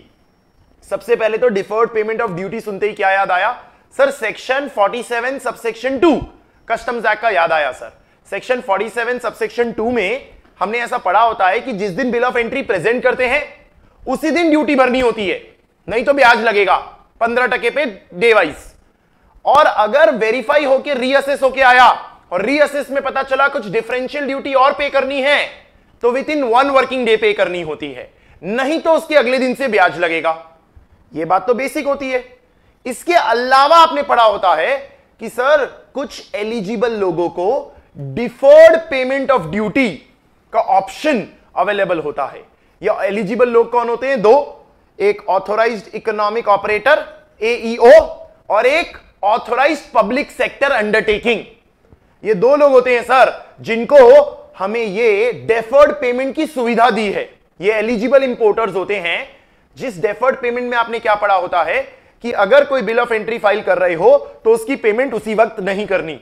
सबसे पहले तो डिफोर्ड पेमेंट ऑफ ड्यूटी सुनते ही क्या याद आया sir section 47 subsection two customs act का याद आया सर सेक्शन 47 सबसेक्शन टू में हमने ऐसा पढ़ा होता है कि जिस दिन बिल ऑफ एंट्री प्रेजेंट करते हैं उसी दिन ड्यूटी भरनी होती है नहीं तो ब्याज लगेगा पंद्रह टके पे डे वाइज और अगर वेरीफाई होके रीअसेस होके आया और रीअसेस में पता चला कुछ डिफरेंशियल ड्यूटी और पे करनी है तो within one working day pay करनी होती है नहीं तो उसके अगले दिन से ब्याज लगेगा यह बात तो बेसिक होती है इसके अलावा आपने पढ़ा होता है कि सर कुछ एलिजिबल लोगों को डिफर्ड पेमेंट ऑफ ड्यूटी का ऑप्शन अवेलेबल होता है या एलिजिबल लोग कौन होते हैं दो एक ऑथोराइज इकोनॉमिक ऑपरेटर एईओ और एक ऑथोराइज पब्लिक सेक्टर अंडरटेकिंग ये दो लोग होते हैं सर जिनको हमें ये डेफर्ड पेमेंट की सुविधा दी है ये एलिजिबल इंपोर्टर्स होते हैं जिस डेफर्ड पेमेंट में आपने क्या पढ़ा होता है कि अगर कोई बिल ऑफ एंट्री फाइल कर रहे हो तो उसकी पेमेंट उसी वक्त नहीं करनी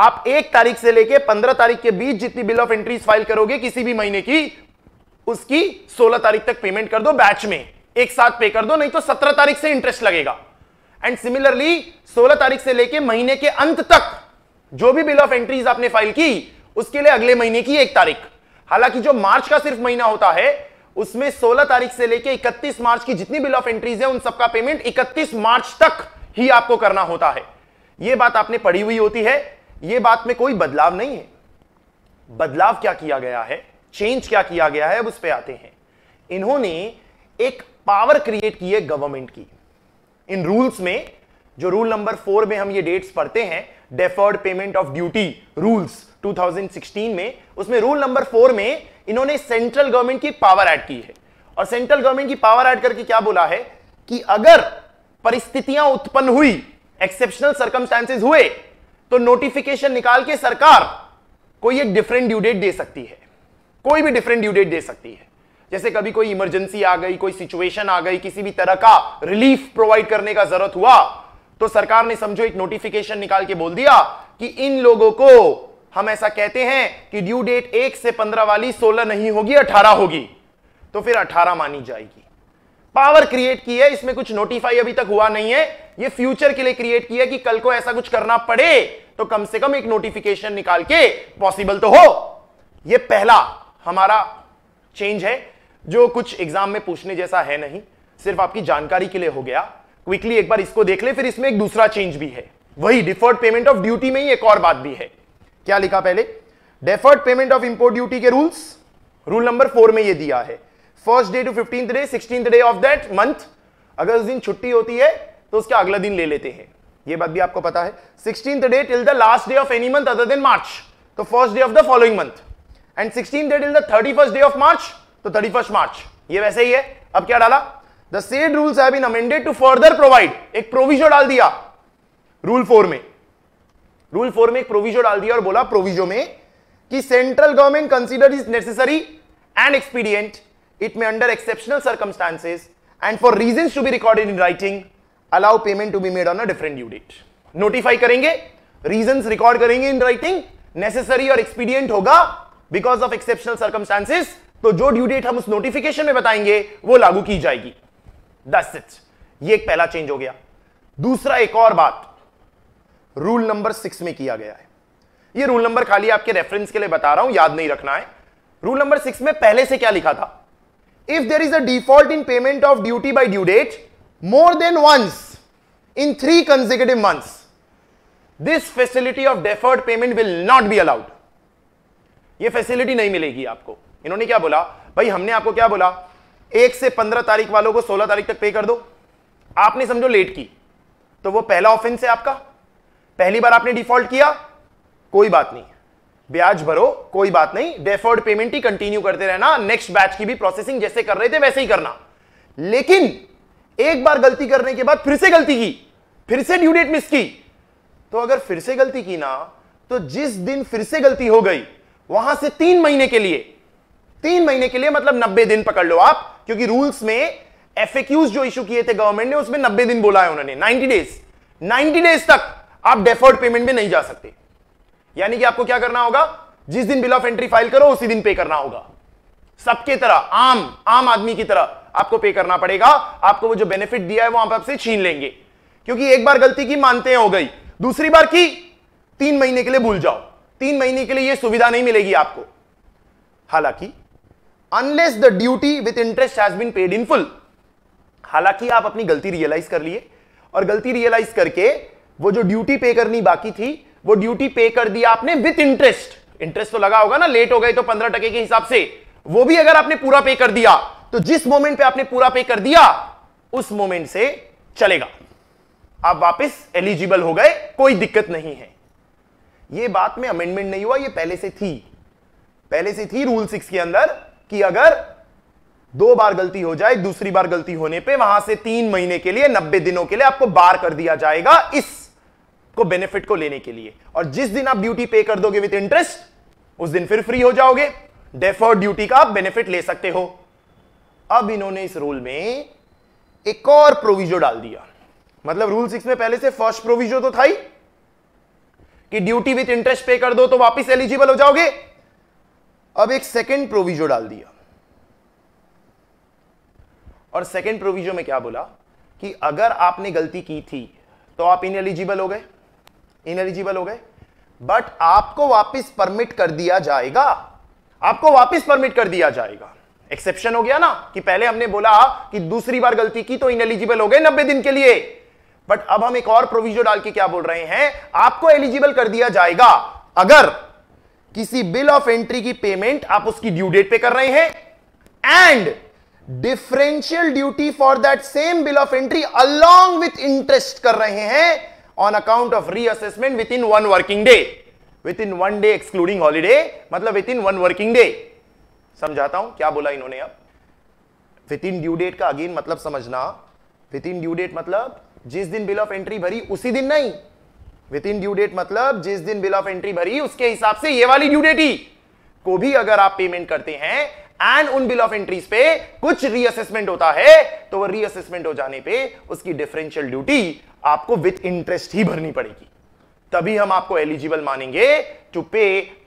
आप एक तारीख से लेकर पंद्रह तारीख के बीच जितनी बिल ऑफ एंट्री फाइल करोगे किसी भी महीने की उसकी सोलह तारीख तक पेमेंट कर दो बैच में एक साथ पे कर दो नहीं तो सत्रह तारीख से इंटरेस्ट लगेगा एंड सिमिलरली सोलह तारीख से लेके महीने के अंत तक जो भी बिल ऑफ एंट्रीज आपने फाइल की उसके लिए अगले महीने की एक तारीख हालांकि जो मार्च का सिर्फ महीना होता है उसमें 16 तारीख से लेके 31 मार्च की जितनी बिल ऑफ एंट्रीज है उन सबका पेमेंट 31 मार्च तक ही आपको करना होता है यह बात आपने पढ़ी हुई होती है यह बात में कोई बदलाव नहीं है बदलाव क्या किया गया है चेंज क्या किया गया है अब उस पर आते हैं इन्होंने एक पावर क्रिएट की है गवर्नमेंट की इन रूल्स में जो रूल नंबर फोर में हम ये डेट्स पढ़ते हैं deferred payment of duty rules 2016 में उसमें रूल नंबर फोर में इन्होंने सेंट्रल गवर्नमेंट की पावर ऐड की है और सेंट्रल गवर्नमेंट की पावर ऐड करके क्या बोला है कि अगर परिस्थितियां उत्पन्न हुई एक्सेप्शनल सर्कमस्टांसिस हुए तो नोटिफिकेशन निकाल के सरकार कोई एक डिफरेंट ड्यू डेट दे सकती है कोई भी डिफरेंट ड्यू डेट दे सकती है जैसे कभी कोई इमरजेंसी आ गई कोई सिचुएशन आ गई किसी भी तरह का रिलीफ प्रोवाइड करने का जरूरत हुआ तो सरकार ने समझो एक नोटिफिकेशन निकाल के बोल दिया कि इन लोगों को हम ऐसा कहते हैं कि ड्यू डेट एक से पंद्रह वाली सोलह नहीं होगी अठारह होगी तो फिर अठारह मानी जाएगी पावर क्रिएट की है इसमें कुछ नोटिफाई अभी तक हुआ नहीं है ये फ्यूचर के लिए क्रिएट किया कि कल को ऐसा कुछ करना पड़े तो कम से कम एक नोटिफिकेशन निकाल के पॉसिबल तो हो ये पहला हमारा चेंज है जो कुछ एग्जाम में पूछने जैसा है नहीं सिर्फ आपकी जानकारी के लिए हो गया क्विकली एक बार इसको देख ले फिर इसमें एक दूसरा चेंज भी है वही डिफर्ड पेमेंट ऑफ ड्यूटी में ही एक और बात भी है क्या लिखा पहले deferred payment of import duty के रूल्स रूल नंबर फोर में ये दिया है first day to fifteenth day sixteen day of that month अगर उस दिन छुट्टी होती है तो उसके अगला दिन ले लेते हैं ये बात भी आपको पता है sixteen day till the last day of any month other than March तो first day of the following month and sixteen day till the thirty first day of March तो थर्टी मार्च ये वैसे ही है अब क्या डाला the said rules to further provide एक प्रोविजो डाल दिया रूल फोर में रूल फोर में एक प्रोविजो डाल दिया और बोला प्रोविजो में कि central government consider is necessary and expedient it may under exceptional circumstances and for reason to be recorded in writing allow payment to be made on a different due notify करेंगे रीजन रिकॉर्ड करेंगे इन राइटिंग नेसेसरी और एक्सपीडियंट होगा बिकॉज ऑफ एक्सेप्शनल सर्कमस्टांसेस तो जो ड्यू डेट हम उस नोटिफिकेशन में बताएंगे वो लागू की जाएगी दस इट ये एक पहला चेंज हो गया दूसरा एक और बात रूल नंबर सिक्स में किया गया है ये रूल नंबर खाली आपके रेफरेंस के लिए बता रहा हूं याद नहीं रखना है रूल नंबर सिक्स में पहले से क्या लिखा था if there is a default in payment of duty by due date more than once in three consecutive months this facility of deferred payment will not be allowed ये फैसिलिटी नहीं मिलेगी आपको इन्होंने क्या बोला भाई हमने आपको क्या बोला एक से पंद्रह तारीख वालों को सोलह तारीख तक पे कर दो आपने समझो लेट की तो वो पहला ऑफेंस है आपका पहली बार आपने डिफॉल्ट किया कोई बात नहीं ब्याज भरो कोई बात नहीं डेफर्ड पेमेंट ही कंटिन्यू करते रहना नेक्स्ट बैच की भी प्रोसेसिंग जैसे कर रहे थे वैसे ही करना लेकिन एक बार गलती करने के बाद फिर से गलती की फिर से ड्यू डेट मिस की तो अगर फिर से गलती की ना तो जिस दिन फिर से गलती हो गई वहां से तीन महीने के लिए तीन महीने के लिए मतलब नब्बे दिन पकड़ लो आप क्योंकि रूल्स में एफ जो इश्यू किए थे गवर्नमेंट ने उसमें नब्बे दिन बोला है उन्होंने नाइनटी डेज नाइनटी डेज तक आप डेफर्ड पेमेंट में नहीं जा सकते यानी कि आपको क्या करना होगा जिस दिन बिल ऑफ एंट्री फाइल करो उसी दिन पे करना होगा सबके तरह आम आम आदमी की तरह आपको पे करना पड़ेगा आपको वो जो बेनिफिट दिया है वो आप आपसे छीन लेंगे क्योंकि एक बार गलती की मानते हैं हो गई दूसरी बार की तीन महीने के लिए भूल जाओ तीन महीने के लिए ये सुविधा नहीं मिलेगी आपको हालांकि unless the duty with interest has been paid in full हालांकि आप अपनी गलती रियलाइज कर लिए और गलती रियलाइज करके वो जो ड्यूटी पे करनी बाकी थी वो ड्यूटी पे कर दी आपने विथ इंटरेस्ट इंटरेस्ट तो लगा होगा ना लेट हो गए तो पंद्रह टके के हिसाब से वो भी अगर आपने पूरा पे कर दिया तो जिस मोमेंट पे आपने पूरा पे कर दिया उस मोमेंट से चलेगा आप वापस एलिजिबल हो गए कोई दिक्कत नहीं है ये बात में अमेंडमेंट नहीं हुआ ये पहले से थी पहले से थी रूल सिक्स के अंदर कि अगर दो बार गलती हो जाए दूसरी बार गलती होने पे वहां से तीन महीने के लिए नब्बे दिनों के लिए आपको बार कर दिया जाएगा इस को बेनिफिट को लेने के लिए और जिस दिन आप ड्यूटी पे कर दोगे विथ इंटरेस्ट उस दिन फिर फ्री हो जाओगे डेफर ड्यूटी का आप बेनिफिट ले सकते हो अब इन्होंने इस रूल में एक और प्रोविजो डाल दिया मतलब रूल सिक्स में पहले से फर्स्ट प्रोविजो तो था ही कि ड्यूटी विथ इंटरेस्ट पे कर दो तो वापस एलिजिबल हो जाओगे अब एक सेकेंड प्रोविजो डाल दिया और सेकेंड प्रोविजो में क्या बोला कि अगर आपने गलती की थी तो आप इन एलिजिबल हो गए इन एलिजिबल हो गए बट आपको वापस परमिट कर दिया जाएगा आपको वापस परमिट कर दिया जाएगा एक्सेप्शन हो गया ना कि पहले हमने बोला कि दूसरी बार गलती की तो इन एलिजिबल हो गए नब्बे दिन के लिए बट अब हम एक और प्रोविजो डाल के क्या बोल रहे हैं आपको एलिजिबल कर दिया जाएगा अगर किसी बिल ऑफ एंट्री की पेमेंट आप उसकी ड्यू डेट पे कर रहे हैं and differential duty for that same bill of entry along with interest कर रहे हैं on account of reassessment within one working day within one day excluding holiday मतलब within one working day समझाता हूं क्या बोला इन्होंने अब विद इन ड्यू डेट का अगेन मतलब समझना विद इन ड्यू डेट मतलब जिस दिन बिल ऑफ एंट्री भरी उसी दिन नहीं विद इन ड्यू डेट मतलब जिस दिन बिल ऑफ एंट्री भरी उसके हिसाब से ये वाली ड्यू डेट ही को भी अगर आप पेमेंट करते हैं एंड उन बिल ऑफ एंट्रीज पे कुछ रीअसेसमेंट होता है तो वो रीअसेसमेंट हो जाने पे उसकी डिफरेंशियल ड्यूटी आपको विथ इंटरेस्ट ही भरनी पड़ेगी तभी हम आपको एलिजिबल मानेंगे टू पे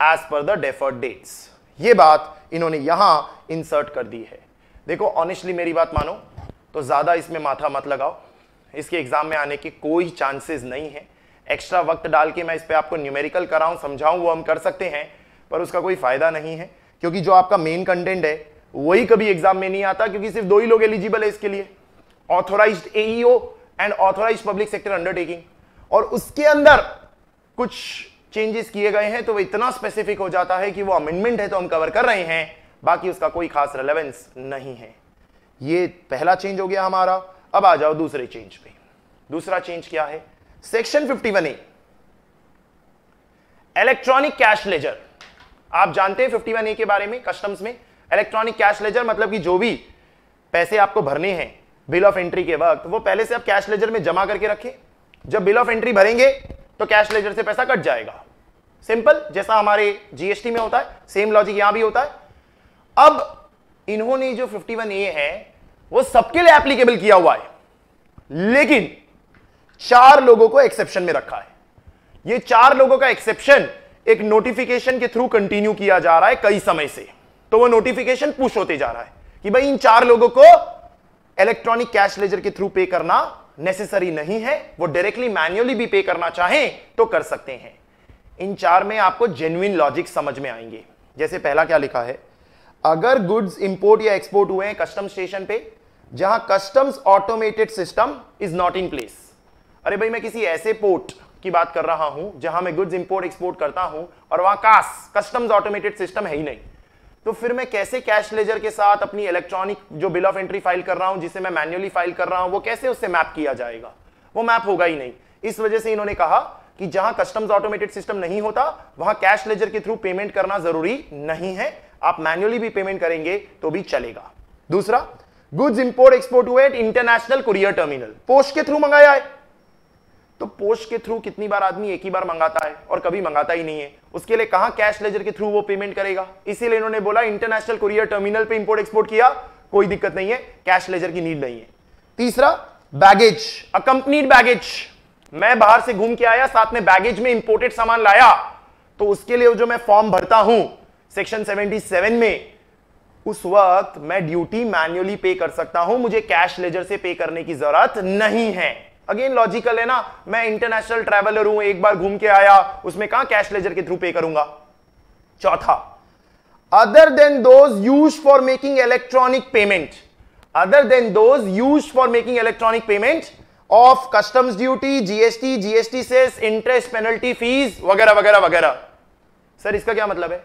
as per the deferred dates ये बात इन्होंने यहां इंसर्ट कर दी है देखो ऑनेस्टली मेरी बात मानो तो ज्यादा इसमें माथा मत लगाओ इसके एग्जाम में आने के कोई चांसेस नहीं है एक्स्ट्रा वक्त डाल के मैं इस पर आपको न्यूमेरिकल कराऊं समझाऊं वो हम कर सकते हैं पर उसका कोई फ़ायदा नहीं है क्योंकि जो आपका मेन कंटेंट है वही कभी एग्जाम में नहीं आता क्योंकि सिर्फ दो ही लोग एलिजिबल है इसके लिए authorise AEO and authorise public sector undertaking और उसके अंदर कुछ चेंजेस किए गए हैं तो वो इतना स्पेसिफिक हो जाता है कि वो अमेंडमेंट है तो हम कवर कर रहे हैं बाकी उसका कोई खास रेलेवेंस नहीं है ये पहला चेंज हो गया हमारा अब आ जाओ दूसरे चेंज पे दूसरा चेंज क्या है section 51 one electronic cash ledger आप जानते हैं 51 ए के बारे में कस्टम्स में इलेक्ट्रॉनिक कैश लेजर मतलब कि जो भी पैसे आपको भरने हैं बिल ऑफ एंट्री के वक्त वो पहले से आप कैश लेजर में जमा करके रखें जब बिल ऑफ एंट्री भरेंगे तो कैश लेजर से पैसा कट जाएगा सिंपल जैसा हमारे जीएसटी में होता है सेम लॉजिक यहां भी होता है अब इन्होंने जो 51 ए है वो सबके लिए एप्लीकेबल किया हुआ है लेकिन चार लोगों को एक्सेप्शन में रखा है ये चार लोगों का एक्सेप्शन एक नोटिफिकेशन के थ्रू कंटिन्यू किया जा रहा है कई समय से तो वो नोटिफिकेशन पुश होते जा रहा है कि भाई इन चार लोगों को इलेक्ट्रॉनिक कैश लेजर के थ्रू पे करना नेसेसरी नहीं है वो डायरेक्टली मैन्युअली भी पे करना चाहें तो कर सकते हैं इन चार में आपको जेन्युन लॉजिक समझ में आएंगे जैसे पहला क्या लिखा है अगर गुड्स इंपोर्ट या एक्सपोर्ट हुए हैं कस्टम स्टेशन पे जहां customs automated system is not in place अरे भाई मैं किसी ऐसे पोर्ट की बात कर रहा हूं जहां मैं गुड्स इंपोर्ट एक्सपोर्ट करता हूं और वहां कास कस्टम्स ऑटोमेटेड सिस्टम है ही नहीं तो फिर मैं कैसे कैश लेजर के साथ अपनी इलेक्ट्रॉनिक जो बिल ऑफ एंट्री फाइल कर रहा हूं जिसे मैं मैन्युअली फाइल कर रहा हूं वो कैसे उससे मैप किया जाएगा वो मैप होगा ही नहीं इस वजह से इन्होंने कहा कि जहां कस्टम्स ऑटोमेटेड सिस्टम नहीं होता वहां कैश लेजर के थ्रू पेमेंट करना जरूरी नहीं है आप मैन्युअली भी पेमेंट करेंगे तो भी चलेगा दूसरा गुड्स इंपोर्ट एक्सपोर्ट हुए इंटरनेशनल कुरियर टर्मिनल पोस्ट के थ्रू मंगाया है तो पोस्ट के थ्रू कितनी बार आदमी एक ही बार मंगाता है और कभी मंगाता ही नहीं है उसके लिए कहा कैश लेजर के थ्रू वो पेमेंट करेगा इसीलिए इन्होंने बोला इंटरनेशनल कुरियर टर्मिनल पे इंपोर्ट एक्सपोर्ट किया कोई दिक्कत नहीं है कैश लेजर की नीड नहीं है तीसरा बैगेज अकंपनीड बैगेज मैं बाहर से घूम के आया साथ में बैगेज में इंपोर्टेड सामान लाया तो उसके लिए जो मैं फॉर्म भरता हूं सेक्शन सेवेंटी में उस वक्त मैं ड्यूटी मैन्युअली पे कर सकता हूं मुझे कैश लेजर से पे करने की जरूरत नहीं है अगेन लॉजिकल है ना मैं इंटरनेशनल ट्रेवलर हूं एक बार घूम के आया उसमें कहा कैश लेजर के थ्रू पे करूंगा चौथा other than those use for making electronic payment other than those use for making electronic payment of customs duty GST GST cess interest penalty fees वगैरह वगैरह वगैरह सर इसका क्या मतलब है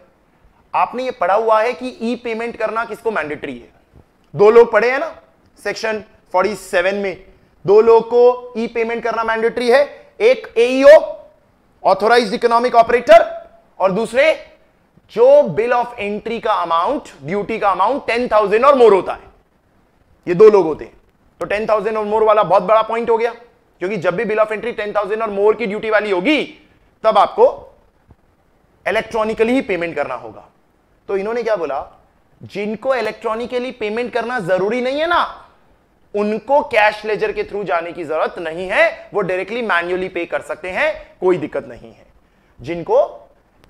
आपने ये पढ़ा हुआ है कि ई पेमेंट करना किसको मैंडेटरी है दो लोग पढ़े हैं ना सेक्शन 47 में दो लोग को ई पेमेंट करना मैंडेटरी है एक एईओ ऑथोराइज इकोनॉमिक ऑपरेटर और दूसरे जो बिल ऑफ एंट्री का अमाउंट ड्यूटी का अमाउंट टेन थाउजेंड और मोर होता है ये दो लोग होते हैं तो टेन थाउजेंड और मोर वाला बहुत बड़ा पॉइंट हो गया क्योंकि जब भी bill of entry ten thousand और मोर की ड्यूटी वाली होगी तब आपको इलेक्ट्रॉनिकली ही पेमेंट करना होगा तो इन्होंने क्या बोला जिनको इलेक्ट्रॉनिकली पेमेंट करना जरूरी नहीं है ना उनको कैश लेजर के थ्रू जाने की जरूरत नहीं है वो डायरेक्टली मैन्युअली पे कर सकते हैं कोई दिक्कत नहीं है जिनको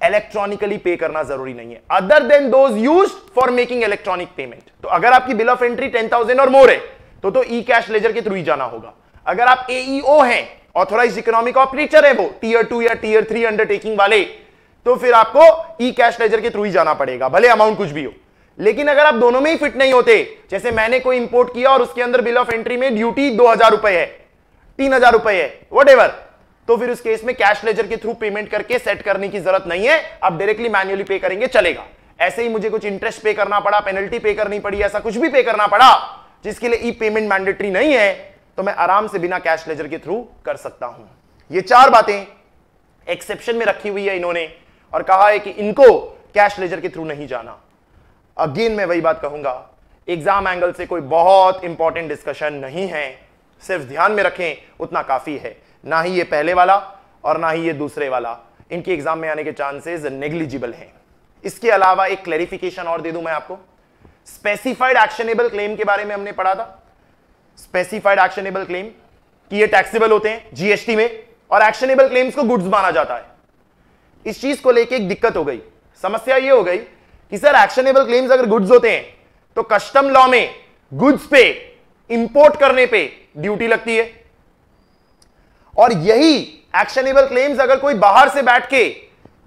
इलेक्ट्रॉनिकली पे करना जरूरी नहीं है other than those use for making electronic payment तो अगर आपकी bill of entry ten thousand और मोर है तो तो ई कैश लेजर के थ्रू ही जाना होगा अगर आप एईओ e हैं ऑथोराइज इकोनॉमिक ऑपरेटर है वो टीयर टू या टीयर थ्री अंडरटेकिंग वाले तो फिर आपको ई कैश लेजर के थ्रू ही जाना पड़ेगा भले अमाउंट कुछ भी हो लेकिन अगर आप दोनों में ही फिट नहीं होते जैसे मैंने कोई इंपोर्ट किया और उसके अंदर बिल ऑफ एंट्री में ड्यूटी दो हजार रुपए है तीन हजार रुपए है वट तो फिर उस केस में कैश लेजर के थ्रू पेमेंट करके सेट करने की जरूरत नहीं है आप डायरेक्टली मैन्युअली पे करेंगे चलेगा ऐसे ही मुझे कुछ इंटरेस्ट पे करना पड़ा पेनल्टी पे करनी पड़ी ऐसा कुछ भी पे करना पड़ा जिसके लिए ई पेमेंट मैंडेटरी नहीं है तो मैं आराम से बिना कैश लेजर के थ्रू कर सकता हूं ये चार बातें एक्सेप्शन में रखी हुई है इन्होंने और कहा है कि इनको कैश लेजर के थ्रू नहीं जाना अगेन मैं वही बात कहूंगा एग्जाम एंगल से कोई बहुत इंपॉर्टेंट डिस्कशन नहीं है सिर्फ ध्यान में रखें उतना काफी है ना ही ये पहले वाला और ना ही ये दूसरे वाला इनके एग्जाम में आने के चांसेस नेग्लिजिबल हैं इसके अलावा एक क्लैरिफिकेशन और दे दूं मैं आपको स्पेसिफाइड एक्शनेबल क्लेम के बारे में हमने पढ़ा था स्पेसिफाइड एक्शनेबल क्लेम कि ये टैक्सेबल होते हैं जीएसटी में और एक्शनेबल क्लेम्स को गुड्स माना जाता है इस चीज को लेकर एक दिक्कत हो गई समस्या ये हो गई कि सर एक्शनेबल क्लेम्स अगर गुड्स होते हैं तो कस्टम लॉ में गुड्स पे इंपोर्ट करने पे ड्यूटी लगती है और यही एक्शनेबल क्लेम्स अगर कोई बाहर से बैठ के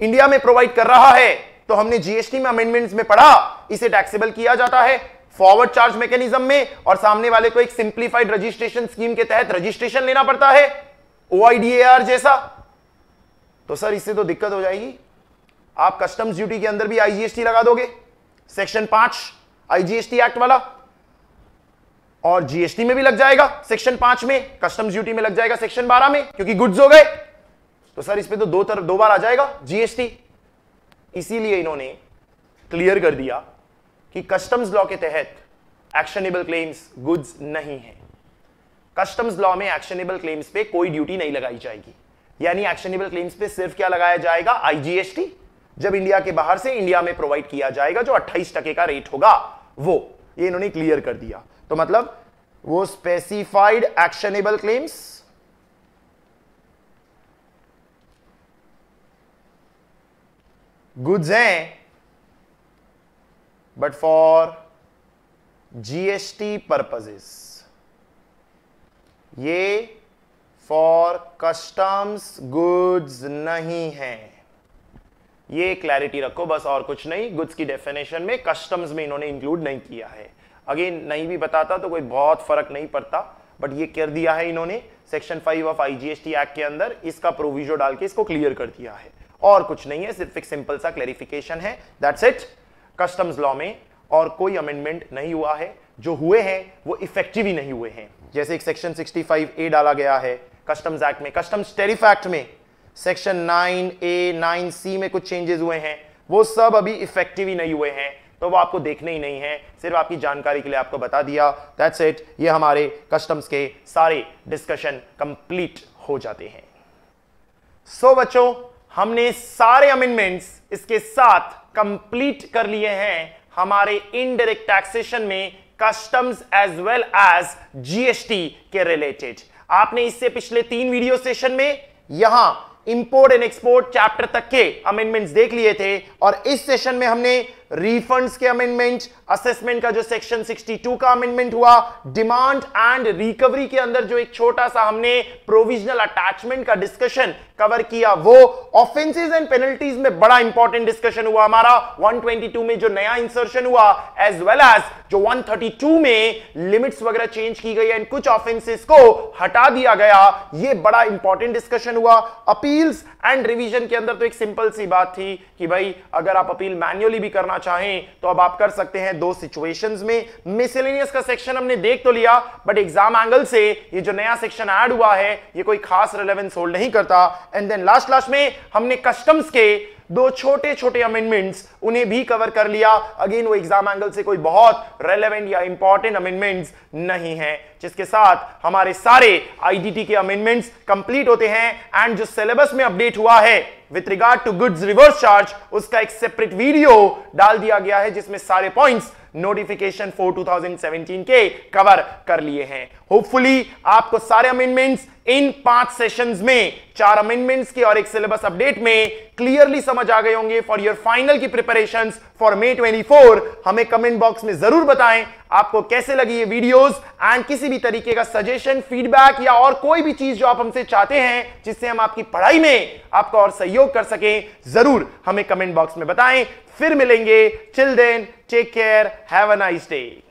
इंडिया में प्रोवाइड कर रहा है तो हमने जीएसटी में अमेंडमेंट्स में पढ़ा इसे टैक्सेबल किया जाता है फॉरवर्ड चार्ज मैकेनिज्म में और सामने वाले को एक सिंप्लीफाइड रजिस्ट्रेशन स्कीम के तहत रजिस्ट्रेशन लेना पड़ता है ओआईडीएआर जैसा तो सर इससे तो दिक्कत हो जाएगी आप कस्टम्स ड्यूटी के अंदर भी आईजीएसटी लगा दोगे सेक्शन पांच आईजीएसटी एक्ट वाला और जीएसटी में भी लग जाएगा सेक्शन पांच में कस्टम्स ड्यूटी में लग जाएगा सेक्शन बारह में क्योंकि गुड्स हो गए तो सर इस पर तो दो तरफ दो बार आ जाएगा जीएसटी इसीलिए इन्होंने क्लियर कर दिया कि कस्टम्स लॉ के तहत एक्शनेबल क्लेम्स गुड्स नहीं है कस्टम्स लॉ में एक्शनेबल क्लेम्स पे कोई ड्यूटी नहीं लगाई जाएगी यानी एक्शनेबल क्लेम्स पे सिर्फ क्या लगाया जाएगा आईजीएसटी जब इंडिया के बाहर से इंडिया में प्रोवाइड किया जाएगा जो अट्ठाईस टके का रेट होगा वो ये इन्होंने क्लियर कर दिया तो मतलब वो स्पेसिफाइड एक्शनेबल क्लेम्स गुड्स हैं बट फॉर जीएसटी पर्पजेस ये फॉर कस्टम्स गुड्स नहीं है ये क्लैरिटी रखो बस और कुछ नहीं गुड्स की डेफिनेशन में कस्टम्स में इन्होंने इंक्लूड नहीं किया है अगेन नहीं भी बताता तो कोई बहुत फर्क नहीं पड़ता बट ये कर दिया है इन्होंने section five of IGST act के अंदर इसका प्रोविजो डाल के इसको क्लियर कर दिया है और कुछ नहीं है सिर्फ एक सिंपल सा क्लैरिफिकेशन है दैट्स इट कस्टम्स लॉ में और कोई अमेंडमेंट नहीं हुआ है जो हुए हैं वो इफेक्टिव ही नहीं हुए हैं जैसे एक सेक्शन 65 ए डाला गया है कस्टम्स एक्ट में कस्टम्स टेरिफ एक्ट में section nine A nine C में कुछ चेंजेस हुए हैं वो सब अभी इफेक्टिव ही नहीं हुए हैं तो वो आपको देखने ही नहीं है सिर्फ आपकी जानकारी के लिए आपको बता दिया दैट्स इट ये हमारे कस्टम्स के सारे डिस्कशन कंप्लीट हो जाते हैं सो so, बच्चों हमने सारे अमेंडमेंट्स इसके साथ कंप्लीट कर लिए हैं हमारे इनडायरेक्ट टैक्सेशन में customs as well as GST के रिलेटेड आपने इससे पिछले तीन वीडियो सेशन में यहां इंपोर्ट एंड एक्सपोर्ट चैप्टर तक के अमेंडमेंट्स देख लिए थे और इस सेशन में हमने रिफंड्स के अमेंडमेंट असेसमेंट का जो सेक्शन 62 का अमेंडमेंट हुआ डिमांड एंड रिकवरी के अंदर जो एक छोटा सा हमने प्रोविजनल अटैचमेंट का डिस्कशन कवर किया वो ऑफेंसेस एंड पेनल्टीज में बड़ा इंपॉर्टेंट डिस्कशन हुआ हमारा 122 में जो नया इंसर्शन हुआ एज वेल एज जो 132 में लिमिट्स वगैरह चेंज की गई एंड कुछ ऑफेंसेस को हटा दिया गया ये बड़ा इंपॉर्टेंट डिस्कशन हुआ अपील्स एंड रिवीजन के अंदर तो एक सिंपल सी बात थी कि भाई अगर आप अपील मैन्युअली भी करना करना चाहें तो अब आप कर सकते हैं दो सिचुएशंस में मिसेलेनियस का सेक्शन हमने देख तो लिया बट एग्जाम एंगल से ये जो नया सेक्शन ऐड हुआ है ये कोई खास रिलेवेंस होल्ड नहीं करता एंड देन लास्ट लास्ट में हमने कस्टम्स के दो छोटे छोटे अमेंडमेंट्स उन्हें भी कवर कर लिया अगेन वो एग्जाम एंगल से कोई बहुत रेलेवेंट या इंपॉर्टेंट अमेंडमेंट्स नहीं है जिसके साथ हमारे सारे आईडीटी के अमेंडमेंट्स कंप्लीट होते हैं एंड जो सिलेबस में अपडेट हुआ है with regard to goods reverse charge उसका एक सेपरेट वीडियो डाल दिया गया है जिसमें सारे पॉइंट्स नोटिफिकेशन फॉर 2017 के कवर कर लिए हैं होपफुली आपको सारे अमेंडमेंट्स इन पांच सेशंस में चार अमेंडमेंट्स के और एक सिलेबस अपडेट में क्लियरली समझ आ गए होंगे फॉर योर फाइनल की प्रिपरेशंस फॉर मे 24 हमें कमेंट बॉक्स में जरूर बताएं आपको कैसे लगी ये वीडियोस एंड किसी भी तरीके का सजेशन फीडबैक या और कोई भी चीज जो आप हमसे चाहते हैं जिससे हम आपकी पढ़ाई में आपका और सहयोग कर सकें जरूर हमें कमेंट बॉक्स में बताएं फिर मिलेंगे chill then take care have a nice day